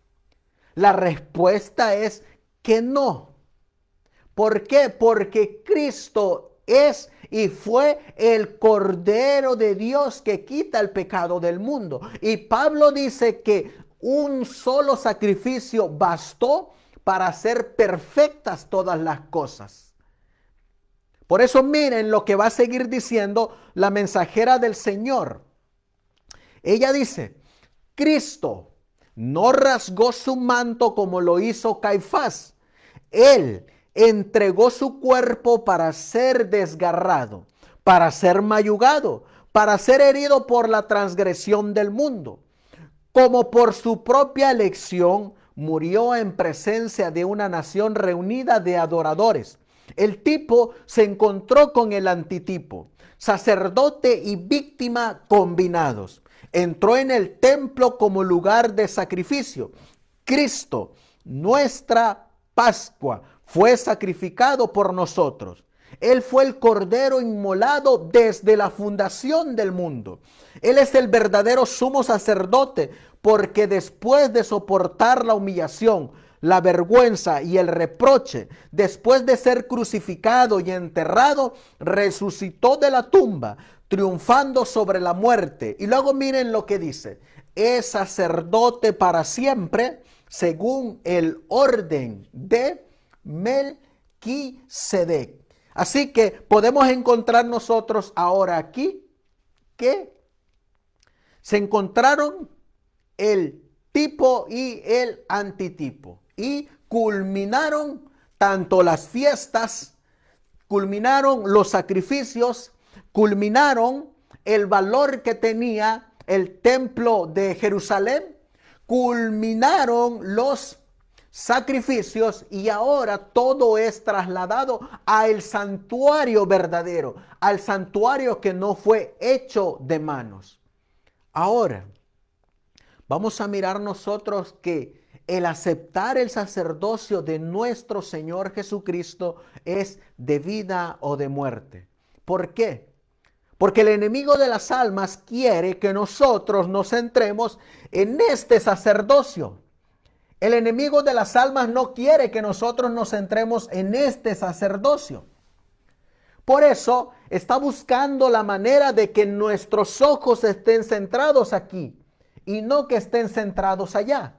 La respuesta es que no. ¿Por qué? Porque Cristo es y fue el Cordero de Dios que quita el pecado del mundo. Y Pablo dice que un solo sacrificio bastó para hacer perfectas todas las cosas. Por eso miren lo que va a seguir diciendo la mensajera del Señor. Ella dice, Cristo no rasgó su manto como lo hizo Caifás. Él entregó su cuerpo para ser desgarrado, para ser mayugado, para ser herido por la transgresión del mundo como por su propia elección murió en presencia de una nación reunida de adoradores. El tipo se encontró con el antitipo, sacerdote y víctima combinados. Entró en el templo como lugar de sacrificio. Cristo, nuestra Pascua, fue sacrificado por nosotros. Él fue el cordero inmolado desde la fundación del mundo. Él es el verdadero sumo sacerdote porque después de soportar la humillación, la vergüenza y el reproche, después de ser crucificado y enterrado, resucitó de la tumba, triunfando sobre la muerte. Y luego miren lo que dice, es sacerdote para siempre según el orden de Melquisedec. Así que podemos encontrar nosotros ahora aquí que se encontraron el tipo y el antitipo y culminaron tanto las fiestas, culminaron los sacrificios, culminaron el valor que tenía el templo de Jerusalén, culminaron los sacrificios y ahora todo es trasladado al santuario verdadero, al santuario que no fue hecho de manos. Ahora, vamos a mirar nosotros que el aceptar el sacerdocio de nuestro Señor Jesucristo es de vida o de muerte. ¿Por qué? Porque el enemigo de las almas quiere que nosotros nos centremos en este sacerdocio. El enemigo de las almas no quiere que nosotros nos centremos en este sacerdocio. Por eso está buscando la manera de que nuestros ojos estén centrados aquí y no que estén centrados allá.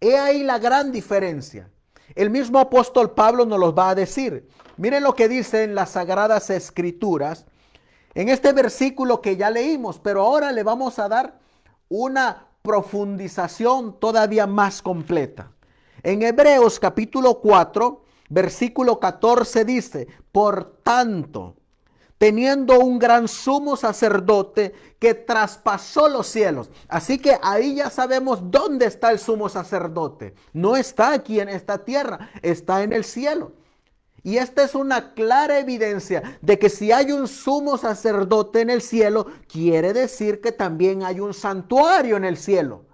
He ahí la gran diferencia. El mismo apóstol Pablo nos los va a decir. Miren lo que dice en las sagradas escrituras en este versículo que ya leímos, pero ahora le vamos a dar una profundización todavía más completa. En Hebreos capítulo 4, versículo 14 dice, por tanto, teniendo un gran sumo sacerdote que traspasó los cielos. Así que ahí ya sabemos dónde está el sumo sacerdote. No está aquí en esta tierra, está en el cielo. Y esta es una clara evidencia de que si hay un sumo sacerdote en el cielo, quiere decir que también hay un santuario en el cielo.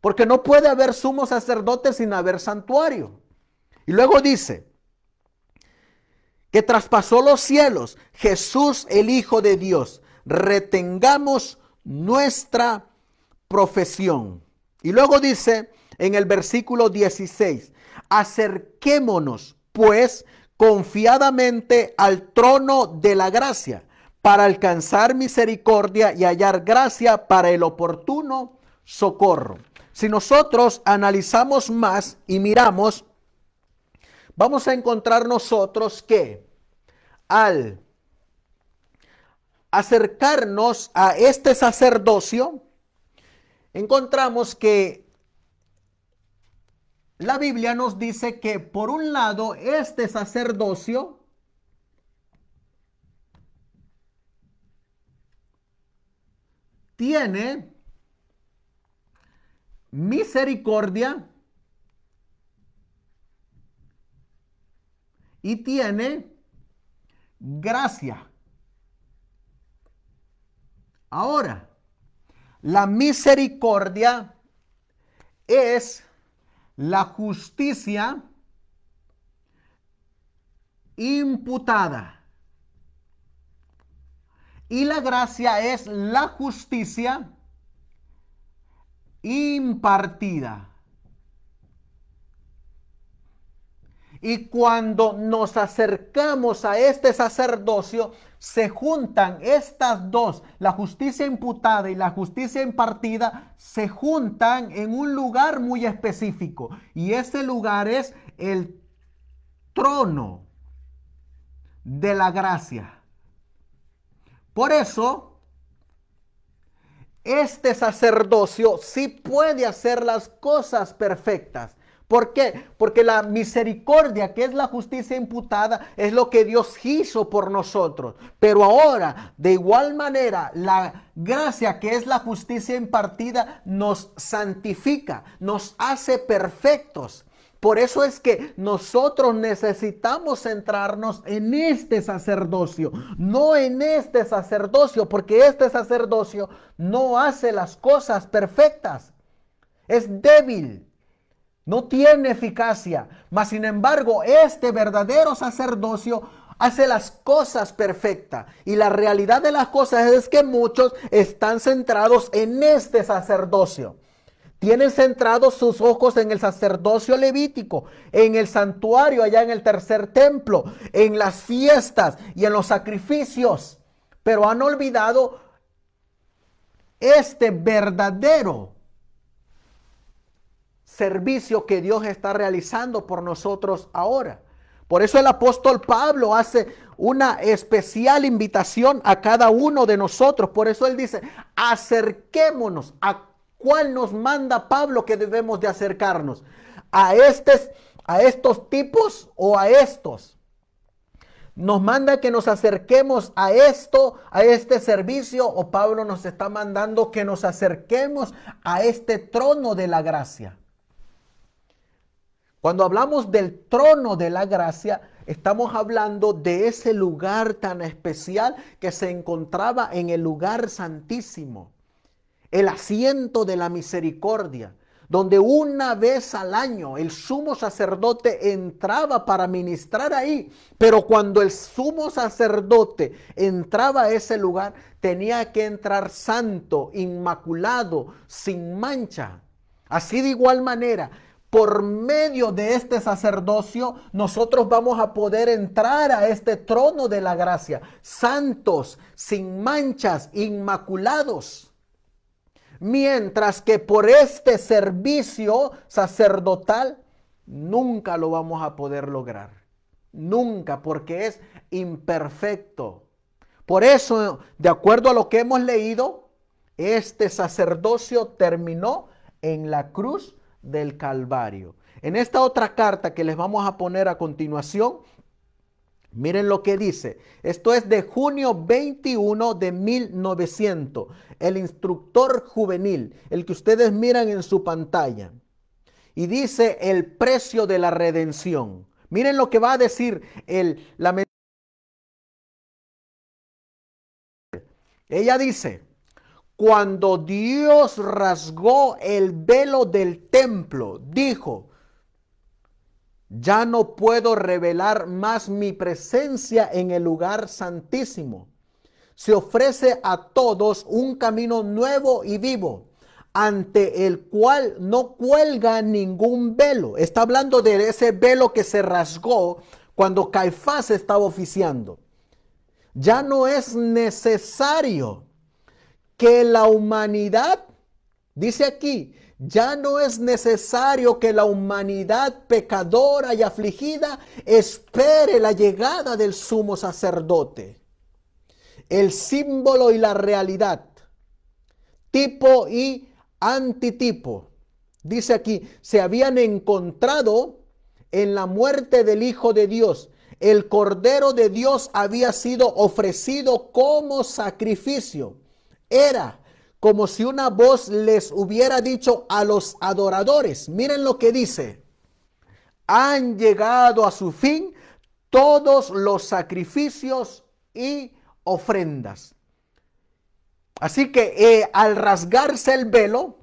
Porque no puede haber sumo sacerdote sin haber santuario. Y luego dice, que traspasó los cielos, Jesús el Hijo de Dios, retengamos nuestra profesión. Y luego dice en el versículo 16, acerquémonos pues confiadamente al trono de la gracia para alcanzar misericordia y hallar gracia para el oportuno socorro. Si nosotros analizamos más y miramos, vamos a encontrar nosotros que al acercarnos a este sacerdocio, encontramos que la Biblia nos dice que por un lado este sacerdocio tiene misericordia y tiene gracia. Ahora, la misericordia es la justicia imputada. Y la gracia es la justicia impartida. Y cuando nos acercamos a este sacerdocio, se juntan estas dos, la justicia imputada y la justicia impartida, se juntan en un lugar muy específico. Y ese lugar es el trono de la gracia. Por eso, este sacerdocio sí puede hacer las cosas perfectas ¿Por qué? Porque la misericordia, que es la justicia imputada, es lo que Dios hizo por nosotros. Pero ahora, de igual manera, la gracia, que es la justicia impartida, nos santifica, nos hace perfectos. Por eso es que nosotros necesitamos centrarnos en este sacerdocio, no en este sacerdocio, porque este sacerdocio no hace las cosas perfectas. Es débil, no tiene eficacia. Mas sin embargo, este verdadero sacerdocio hace las cosas perfectas. Y la realidad de las cosas es que muchos están centrados en este sacerdocio. Tienen centrados sus ojos en el sacerdocio levítico, en el santuario allá en el tercer templo, en las fiestas y en los sacrificios. Pero han olvidado este verdadero servicio que Dios está realizando por nosotros ahora. Por eso el apóstol Pablo hace una especial invitación a cada uno de nosotros. Por eso él dice, acerquémonos. ¿A cuál nos manda Pablo que debemos de acercarnos? ¿A, a estos tipos o a estos? Nos manda que nos acerquemos a esto, a este servicio, o Pablo nos está mandando que nos acerquemos a este trono de la gracia. Cuando hablamos del trono de la gracia, estamos hablando de ese lugar tan especial que se encontraba en el lugar santísimo, el asiento de la misericordia, donde una vez al año el sumo sacerdote entraba para ministrar ahí, pero cuando el sumo sacerdote entraba a ese lugar, tenía que entrar santo, inmaculado, sin mancha. Así de igual manera, por medio de este sacerdocio, nosotros vamos a poder entrar a este trono de la gracia, santos, sin manchas, inmaculados. Mientras que por este servicio sacerdotal nunca lo vamos a poder lograr. Nunca, porque es imperfecto. Por eso, de acuerdo a lo que hemos leído, este sacerdocio terminó en la cruz del Calvario. En esta otra carta que les vamos a poner a continuación, miren lo que dice. Esto es de junio 21 de 1900, el instructor juvenil, el que ustedes miran en su pantalla. Y dice el precio de la redención. Miren lo que va a decir el la Ella dice, cuando Dios rasgó el velo del templo, dijo, ya no puedo revelar más mi presencia en el lugar santísimo. Se ofrece a todos un camino nuevo y vivo, ante el cual no cuelga ningún velo. Está hablando de ese velo que se rasgó cuando Caifás estaba oficiando. Ya no es necesario que la humanidad, dice aquí, ya no es necesario que la humanidad pecadora y afligida espere la llegada del sumo sacerdote. El símbolo y la realidad, tipo y antitipo, dice aquí, se habían encontrado en la muerte del Hijo de Dios. El Cordero de Dios había sido ofrecido como sacrificio era como si una voz les hubiera dicho a los adoradores, miren lo que dice, han llegado a su fin todos los sacrificios y ofrendas. Así que eh, al rasgarse el velo,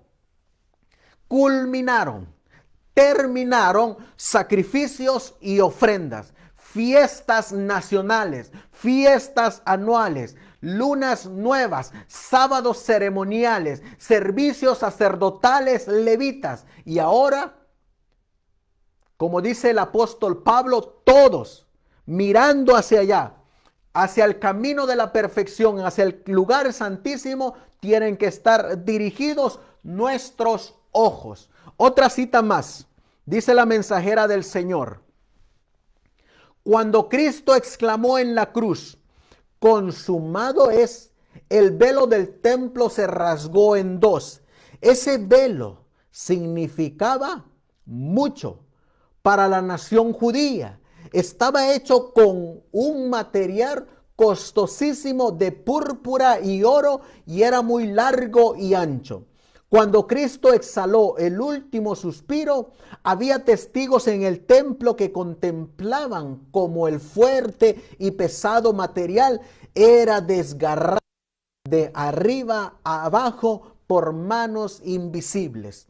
culminaron, terminaron sacrificios y ofrendas, fiestas nacionales, fiestas anuales, lunas nuevas, sábados ceremoniales, servicios sacerdotales levitas. Y ahora, como dice el apóstol Pablo, todos mirando hacia allá, hacia el camino de la perfección, hacia el lugar santísimo, tienen que estar dirigidos nuestros ojos. Otra cita más, dice la mensajera del Señor. Cuando Cristo exclamó en la cruz, consumado es, el velo del templo se rasgó en dos. Ese velo significaba mucho para la nación judía. Estaba hecho con un material costosísimo de púrpura y oro y era muy largo y ancho. Cuando Cristo exhaló el último suspiro, había testigos en el templo que contemplaban como el fuerte y pesado material era desgarrado de arriba a abajo por manos invisibles.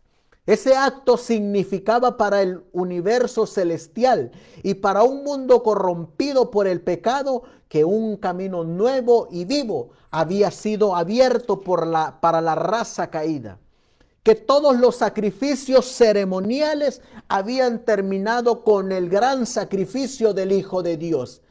Ese acto significaba para el universo celestial y para un mundo corrompido por el pecado que un camino nuevo y vivo había sido abierto para la raza caída que todos los sacrificios ceremoniales habían terminado con el gran sacrificio del Hijo de Dios,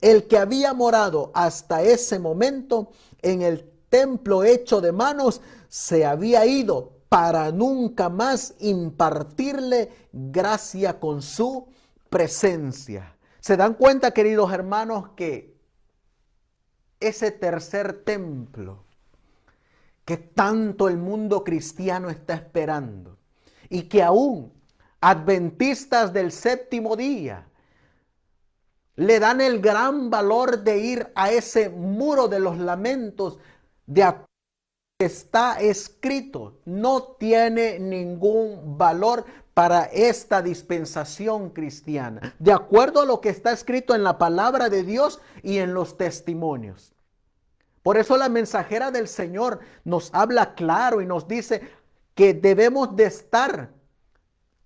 el que había morado hasta ese momento en el templo hecho de manos, se había ido para nunca más impartirle gracia con su presencia. ¿Se dan cuenta, queridos hermanos, que ese tercer templo que tanto el mundo cristiano está esperando y que aún adventistas del séptimo día le dan el gran valor de ir a ese muro de los lamentos de que está escrito. No tiene ningún valor para esta dispensación cristiana, de acuerdo a lo que está escrito en la palabra de Dios y en los testimonios. Por eso la mensajera del Señor nos habla claro y nos dice que debemos de estar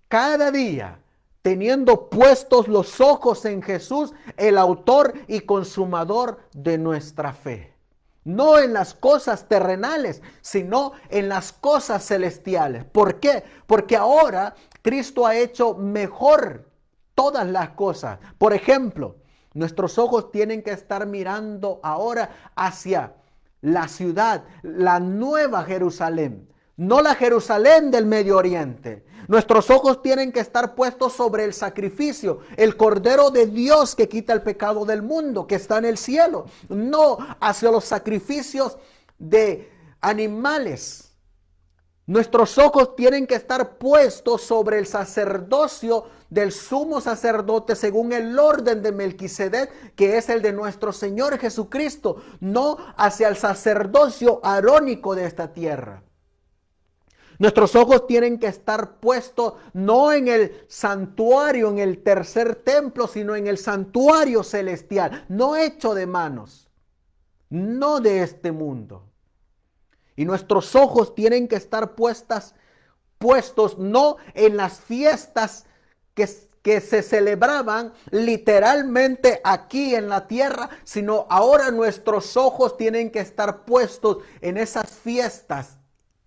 cada día teniendo puestos los ojos en Jesús, el autor y consumador de nuestra fe. No en las cosas terrenales, sino en las cosas celestiales. ¿Por qué? Porque ahora Cristo ha hecho mejor todas las cosas. Por ejemplo, Nuestros ojos tienen que estar mirando ahora hacia la ciudad, la nueva Jerusalén, no la Jerusalén del Medio Oriente. Nuestros ojos tienen que estar puestos sobre el sacrificio, el Cordero de Dios que quita el pecado del mundo, que está en el cielo, no hacia los sacrificios de animales Nuestros ojos tienen que estar puestos sobre el sacerdocio del sumo sacerdote según el orden de Melquisedec, que es el de nuestro Señor Jesucristo, no hacia el sacerdocio arónico de esta tierra. Nuestros ojos tienen que estar puestos no en el santuario, en el tercer templo, sino en el santuario celestial, no hecho de manos, no de este mundo. Y nuestros ojos tienen que estar puestas, puestos no en las fiestas que se celebraban literalmente aquí en la tierra, sino ahora nuestros ojos tienen que estar puestos en esas fiestas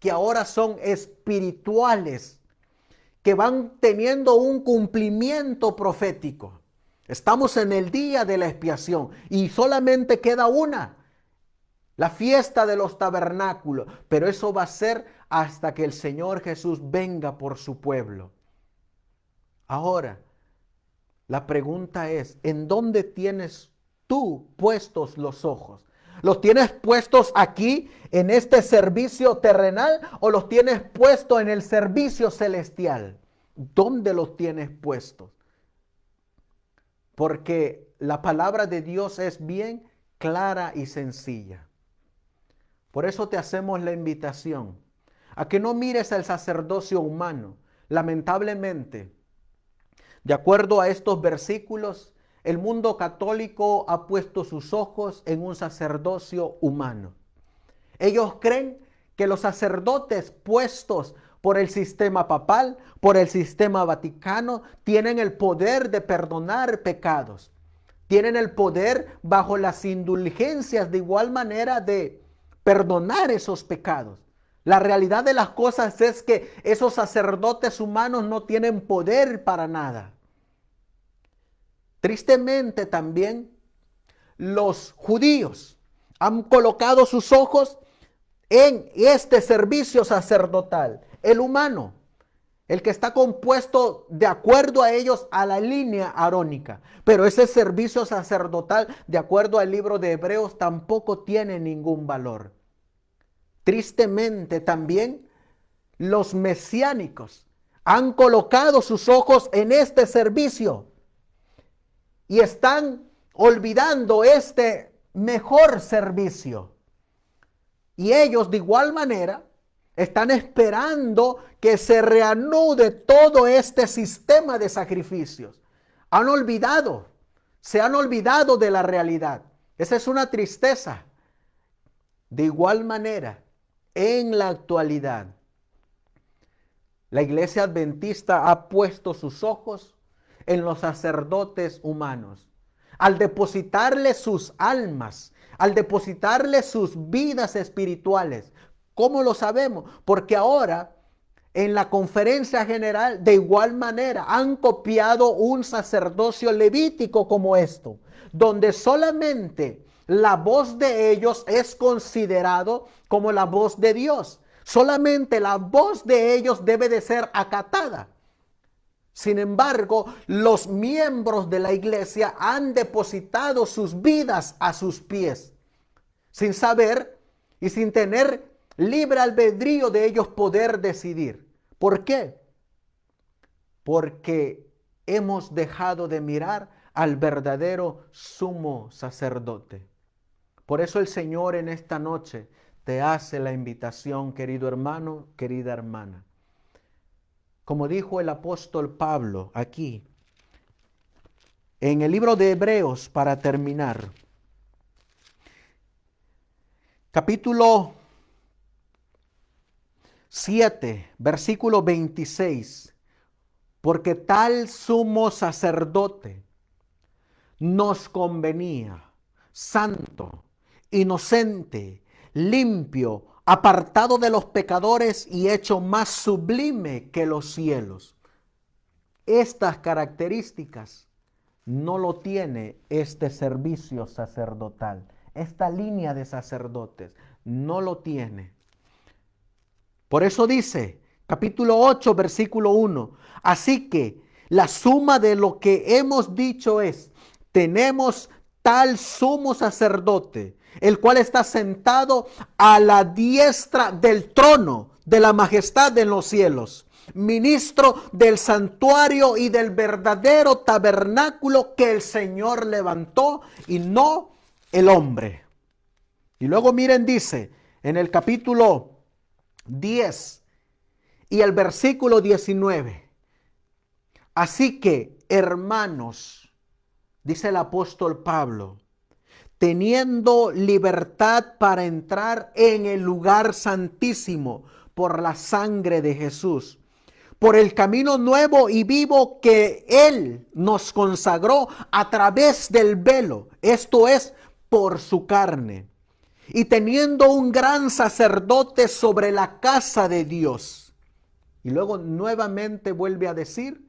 que ahora son espirituales, que van teniendo un cumplimiento profético. Estamos en el día de la expiación y solamente queda una, la fiesta de los tabernáculos, pero eso va a ser hasta que el Señor Jesús venga por su pueblo. Ahora, la pregunta es, ¿en dónde tienes tú puestos los ojos? ¿Los tienes puestos aquí, en este servicio terrenal, o los tienes puestos en el servicio celestial? ¿Dónde los tienes puestos? Porque la palabra de Dios es bien clara y sencilla. Por eso te hacemos la invitación a que no mires al sacerdocio humano. Lamentablemente, de acuerdo a estos versículos, el mundo católico ha puesto sus ojos en un sacerdocio humano. Ellos creen que los sacerdotes puestos por el sistema papal, por el sistema vaticano, tienen el poder de perdonar pecados. Tienen el poder bajo las indulgencias de igual manera de perdonar esos pecados. La realidad de las cosas es que esos sacerdotes humanos no tienen poder para nada. Tristemente también los judíos han colocado sus ojos en este servicio sacerdotal, el humano el que está compuesto de acuerdo a ellos a la línea arónica. Pero ese servicio sacerdotal, de acuerdo al libro de Hebreos, tampoco tiene ningún valor. Tristemente también los mesiánicos han colocado sus ojos en este servicio y están olvidando este mejor servicio. Y ellos de igual manera están esperando que se reanude todo este sistema de sacrificios. Han olvidado, se han olvidado de la realidad. Esa es una tristeza. De igual manera, en la actualidad, la iglesia adventista ha puesto sus ojos en los sacerdotes humanos. Al depositarle sus almas, al depositarle sus vidas espirituales, ¿Cómo lo sabemos? Porque ahora en la conferencia general, de igual manera, han copiado un sacerdocio levítico como esto, donde solamente la voz de ellos es considerado como la voz de Dios. Solamente la voz de ellos debe de ser acatada. Sin embargo, los miembros de la iglesia han depositado sus vidas a sus pies, sin saber y sin tener libre albedrío de ellos poder decidir. ¿Por qué? Porque hemos dejado de mirar al verdadero sumo sacerdote. Por eso el Señor en esta noche te hace la invitación, querido hermano, querida hermana. Como dijo el apóstol Pablo aquí, en el libro de Hebreos, para terminar, capítulo 7, versículo 26, porque tal sumo sacerdote nos convenía, santo, inocente, limpio, apartado de los pecadores y hecho más sublime que los cielos. Estas características no lo tiene este servicio sacerdotal. Esta línea de sacerdotes no lo tiene por eso dice, capítulo 8, versículo 1, así que la suma de lo que hemos dicho es, tenemos tal sumo sacerdote, el cual está sentado a la diestra del trono de la majestad en los cielos, ministro del santuario y del verdadero tabernáculo que el Señor levantó y no el hombre. Y luego miren, dice en el capítulo 10 y el versículo 19. Así que, hermanos, dice el apóstol Pablo, teniendo libertad para entrar en el lugar santísimo por la sangre de Jesús, por el camino nuevo y vivo que Él nos consagró a través del velo, esto es, por su carne y teniendo un gran sacerdote sobre la casa de Dios. Y luego nuevamente vuelve a decir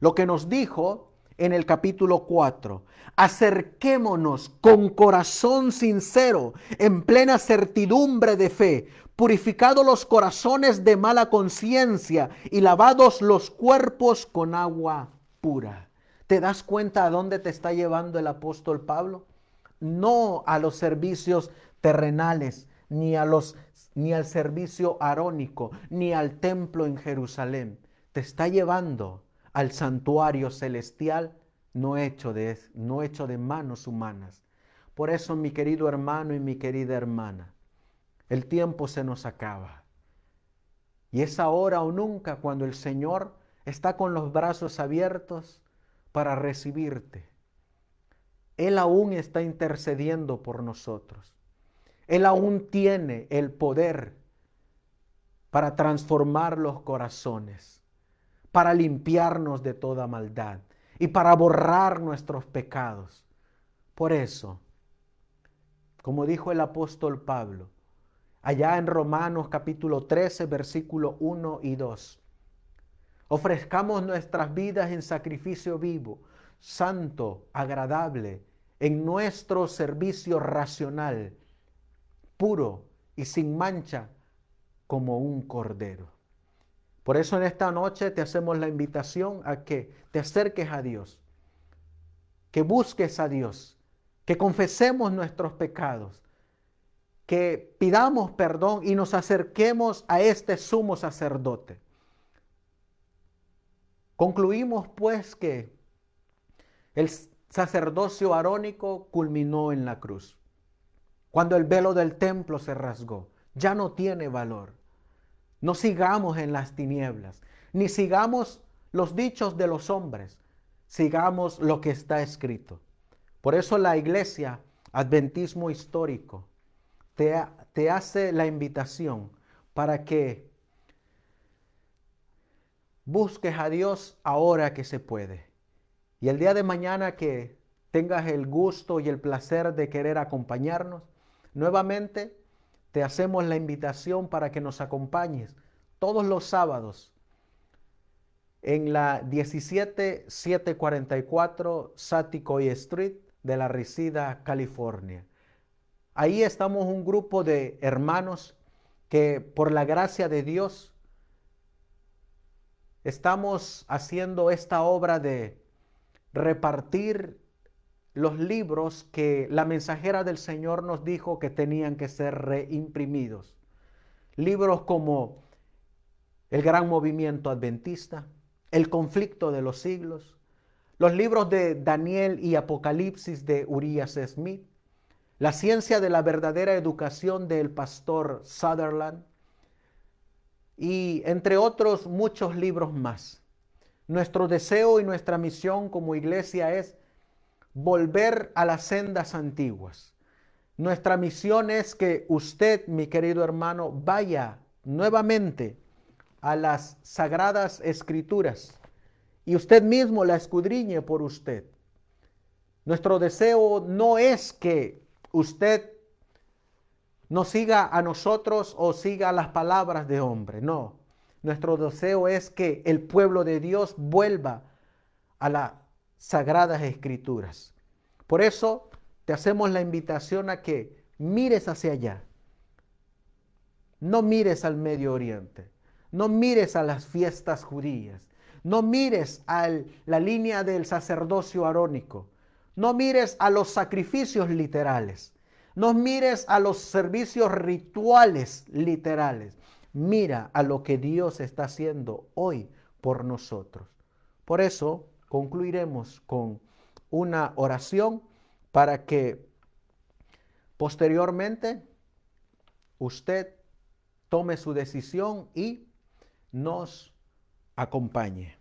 lo que nos dijo en el capítulo 4. Acerquémonos con corazón sincero, en plena certidumbre de fe, purificados los corazones de mala conciencia y lavados los cuerpos con agua pura. ¿Te das cuenta a dónde te está llevando el apóstol Pablo? No a los servicios terrenales, ni, a los, ni al servicio arónico, ni al templo en Jerusalén. Te está llevando al santuario celestial no hecho de, no hecho de manos humanas. Por eso, mi querido hermano y mi querida hermana, el tiempo se nos acaba. Y es ahora o nunca cuando el Señor está con los brazos abiertos para recibirte. Él aún está intercediendo por nosotros. Él aún tiene el poder para transformar los corazones, para limpiarnos de toda maldad y para borrar nuestros pecados. Por eso, como dijo el apóstol Pablo, allá en Romanos capítulo 13, versículo 1 y 2, ofrezcamos nuestras vidas en sacrificio vivo, santo, agradable, en nuestro servicio racional puro y sin mancha como un cordero. Por eso en esta noche te hacemos la invitación a que te acerques a Dios, que busques a Dios, que confesemos nuestros pecados, que pidamos perdón y nos acerquemos a este sumo sacerdote. Concluimos pues que el sacerdocio arónico culminó en la cruz cuando el velo del templo se rasgó, ya no tiene valor. No sigamos en las tinieblas, ni sigamos los dichos de los hombres, sigamos lo que está escrito. Por eso la iglesia, adventismo histórico, te, hace la invitación para que busques a Dios ahora que se puede. Y el día de mañana que tengas el gusto y el placer de querer acompañarnos, Nuevamente, te hacemos la invitación para que nos acompañes todos los sábados en la 17744 Saticoy Street de la Resida, California. Ahí estamos un grupo de hermanos que por la gracia de Dios estamos haciendo esta obra de repartir los libros que la mensajera del Señor nos dijo que tenían que ser reimprimidos. Libros como El Gran Movimiento Adventista, El Conflicto de los Siglos, los libros de Daniel y Apocalipsis de Urias Smith, La Ciencia de la Verdadera Educación del Pastor Sutherland, y entre otros muchos libros más. Nuestro deseo y nuestra misión como iglesia es volver a las sendas antiguas. Nuestra misión es que usted, mi querido hermano, vaya nuevamente a las sagradas escrituras y usted mismo la escudriñe por usted. Nuestro deseo no es que usted nos siga a nosotros o siga las palabras de hombre, no. Nuestro deseo es que el pueblo de Dios vuelva a la sagradas escrituras. Por eso te hacemos la invitación a que mires hacia allá. No mires al Medio Oriente, no mires a las fiestas judías, no mires a la línea del sacerdocio arónico, no mires a los sacrificios literales, no mires a los servicios rituales literales. Mira a lo que Dios está haciendo hoy por nosotros. Por eso concluiremos con una oración para que posteriormente usted tome su decisión y nos acompañe.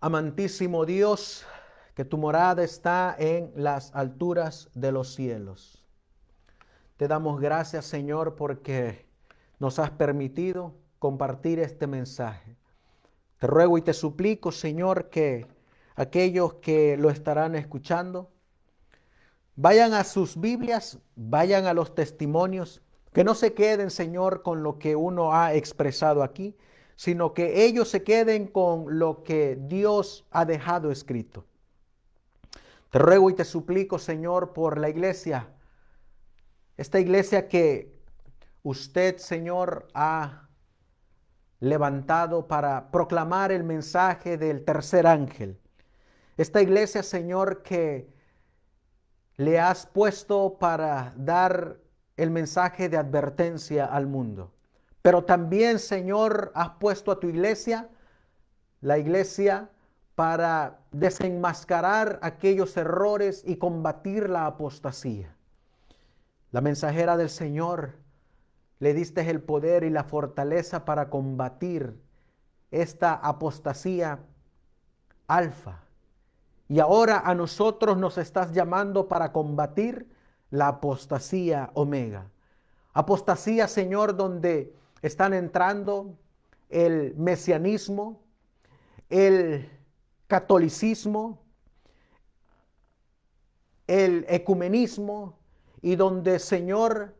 Amantísimo Dios, que tu morada está en las alturas de los cielos. Te damos gracias, Señor, porque nos has permitido compartir este mensaje. Te ruego y te suplico, Señor, que aquellos que lo estarán escuchando, vayan a sus Biblias, vayan a los testimonios, que no se queden, Señor, con lo que uno ha expresado aquí, sino que ellos se queden con lo que Dios ha dejado escrito. Te ruego y te suplico, Señor, por la iglesia, esta iglesia que usted, Señor, ha levantado para proclamar el mensaje del tercer ángel. Esta iglesia, Señor, que le has puesto para dar el mensaje de advertencia al mundo. Pero también, Señor, has puesto a tu iglesia, la iglesia, para desenmascarar aquellos errores y combatir la apostasía. La mensajera del Señor le diste el poder y la fortaleza para combatir esta apostasía alfa. Y ahora a nosotros nos estás llamando para combatir la apostasía omega. Apostasía, Señor, donde están entrando el mesianismo, el catolicismo, el ecumenismo, y donde, Señor,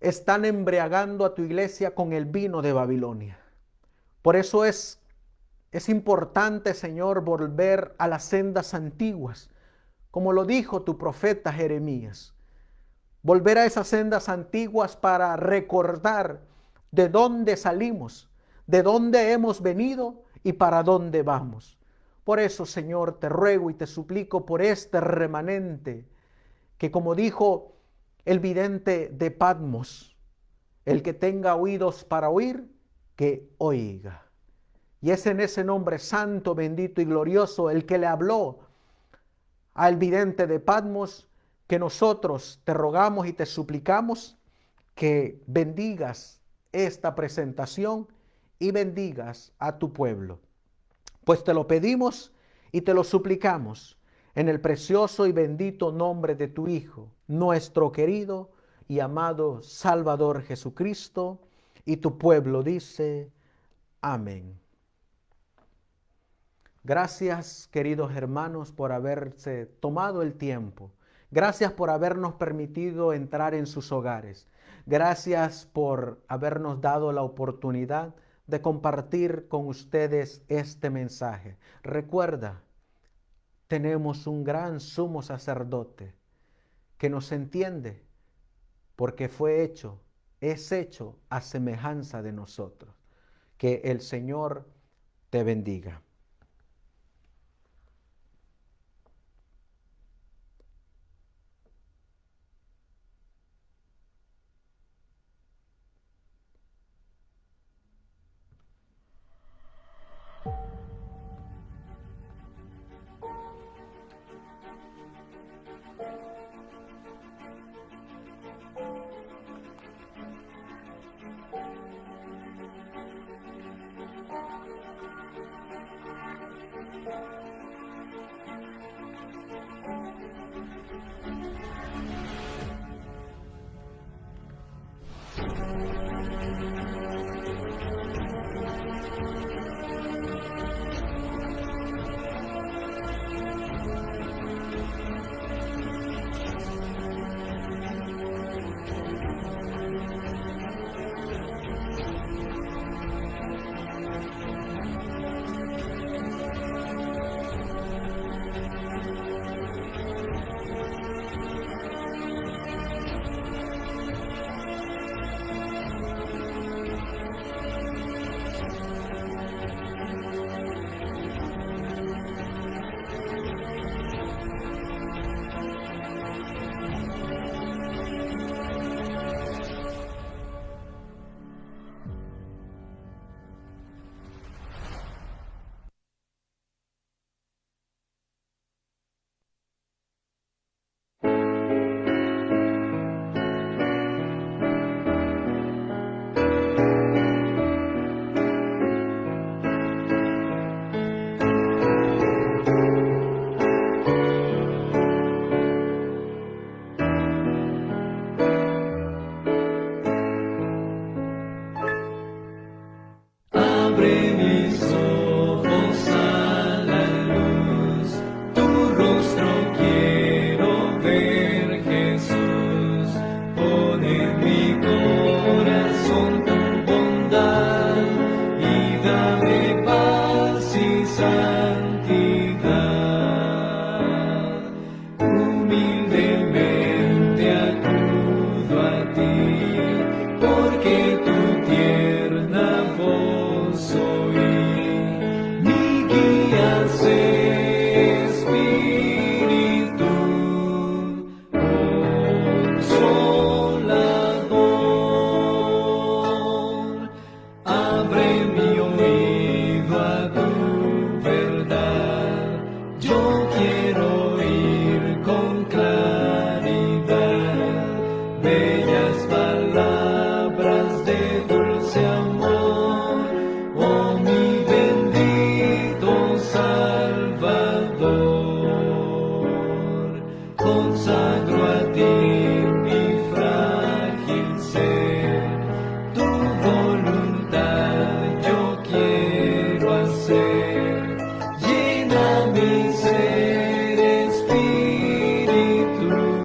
están embriagando a tu iglesia con el vino de Babilonia. Por eso es, es importante, Señor, volver a las sendas antiguas, como lo dijo tu profeta Jeremías. Volver a esas sendas antiguas para recordar de dónde salimos, de dónde hemos venido y para dónde vamos. Por eso, Señor, te ruego y te suplico por este remanente, que como dijo el vidente de Patmos, el que tenga oídos para oír, que oiga. Y es en ese nombre santo, bendito y glorioso el que le habló al vidente de Patmos que nosotros te rogamos y te suplicamos que bendigas esta presentación y bendigas a tu pueblo. Pues te lo pedimos y te lo suplicamos en el precioso y bendito nombre de tu Hijo nuestro querido y amado Salvador Jesucristo, y tu pueblo dice, amén. Gracias, queridos hermanos, por haberse tomado el tiempo. Gracias por habernos permitido entrar en sus hogares. Gracias por habernos dado la oportunidad de compartir con ustedes este mensaje. Recuerda, tenemos un gran sumo sacerdote que nos entiende porque fue hecho, es hecho a semejanza de nosotros. Que el Señor te bendiga.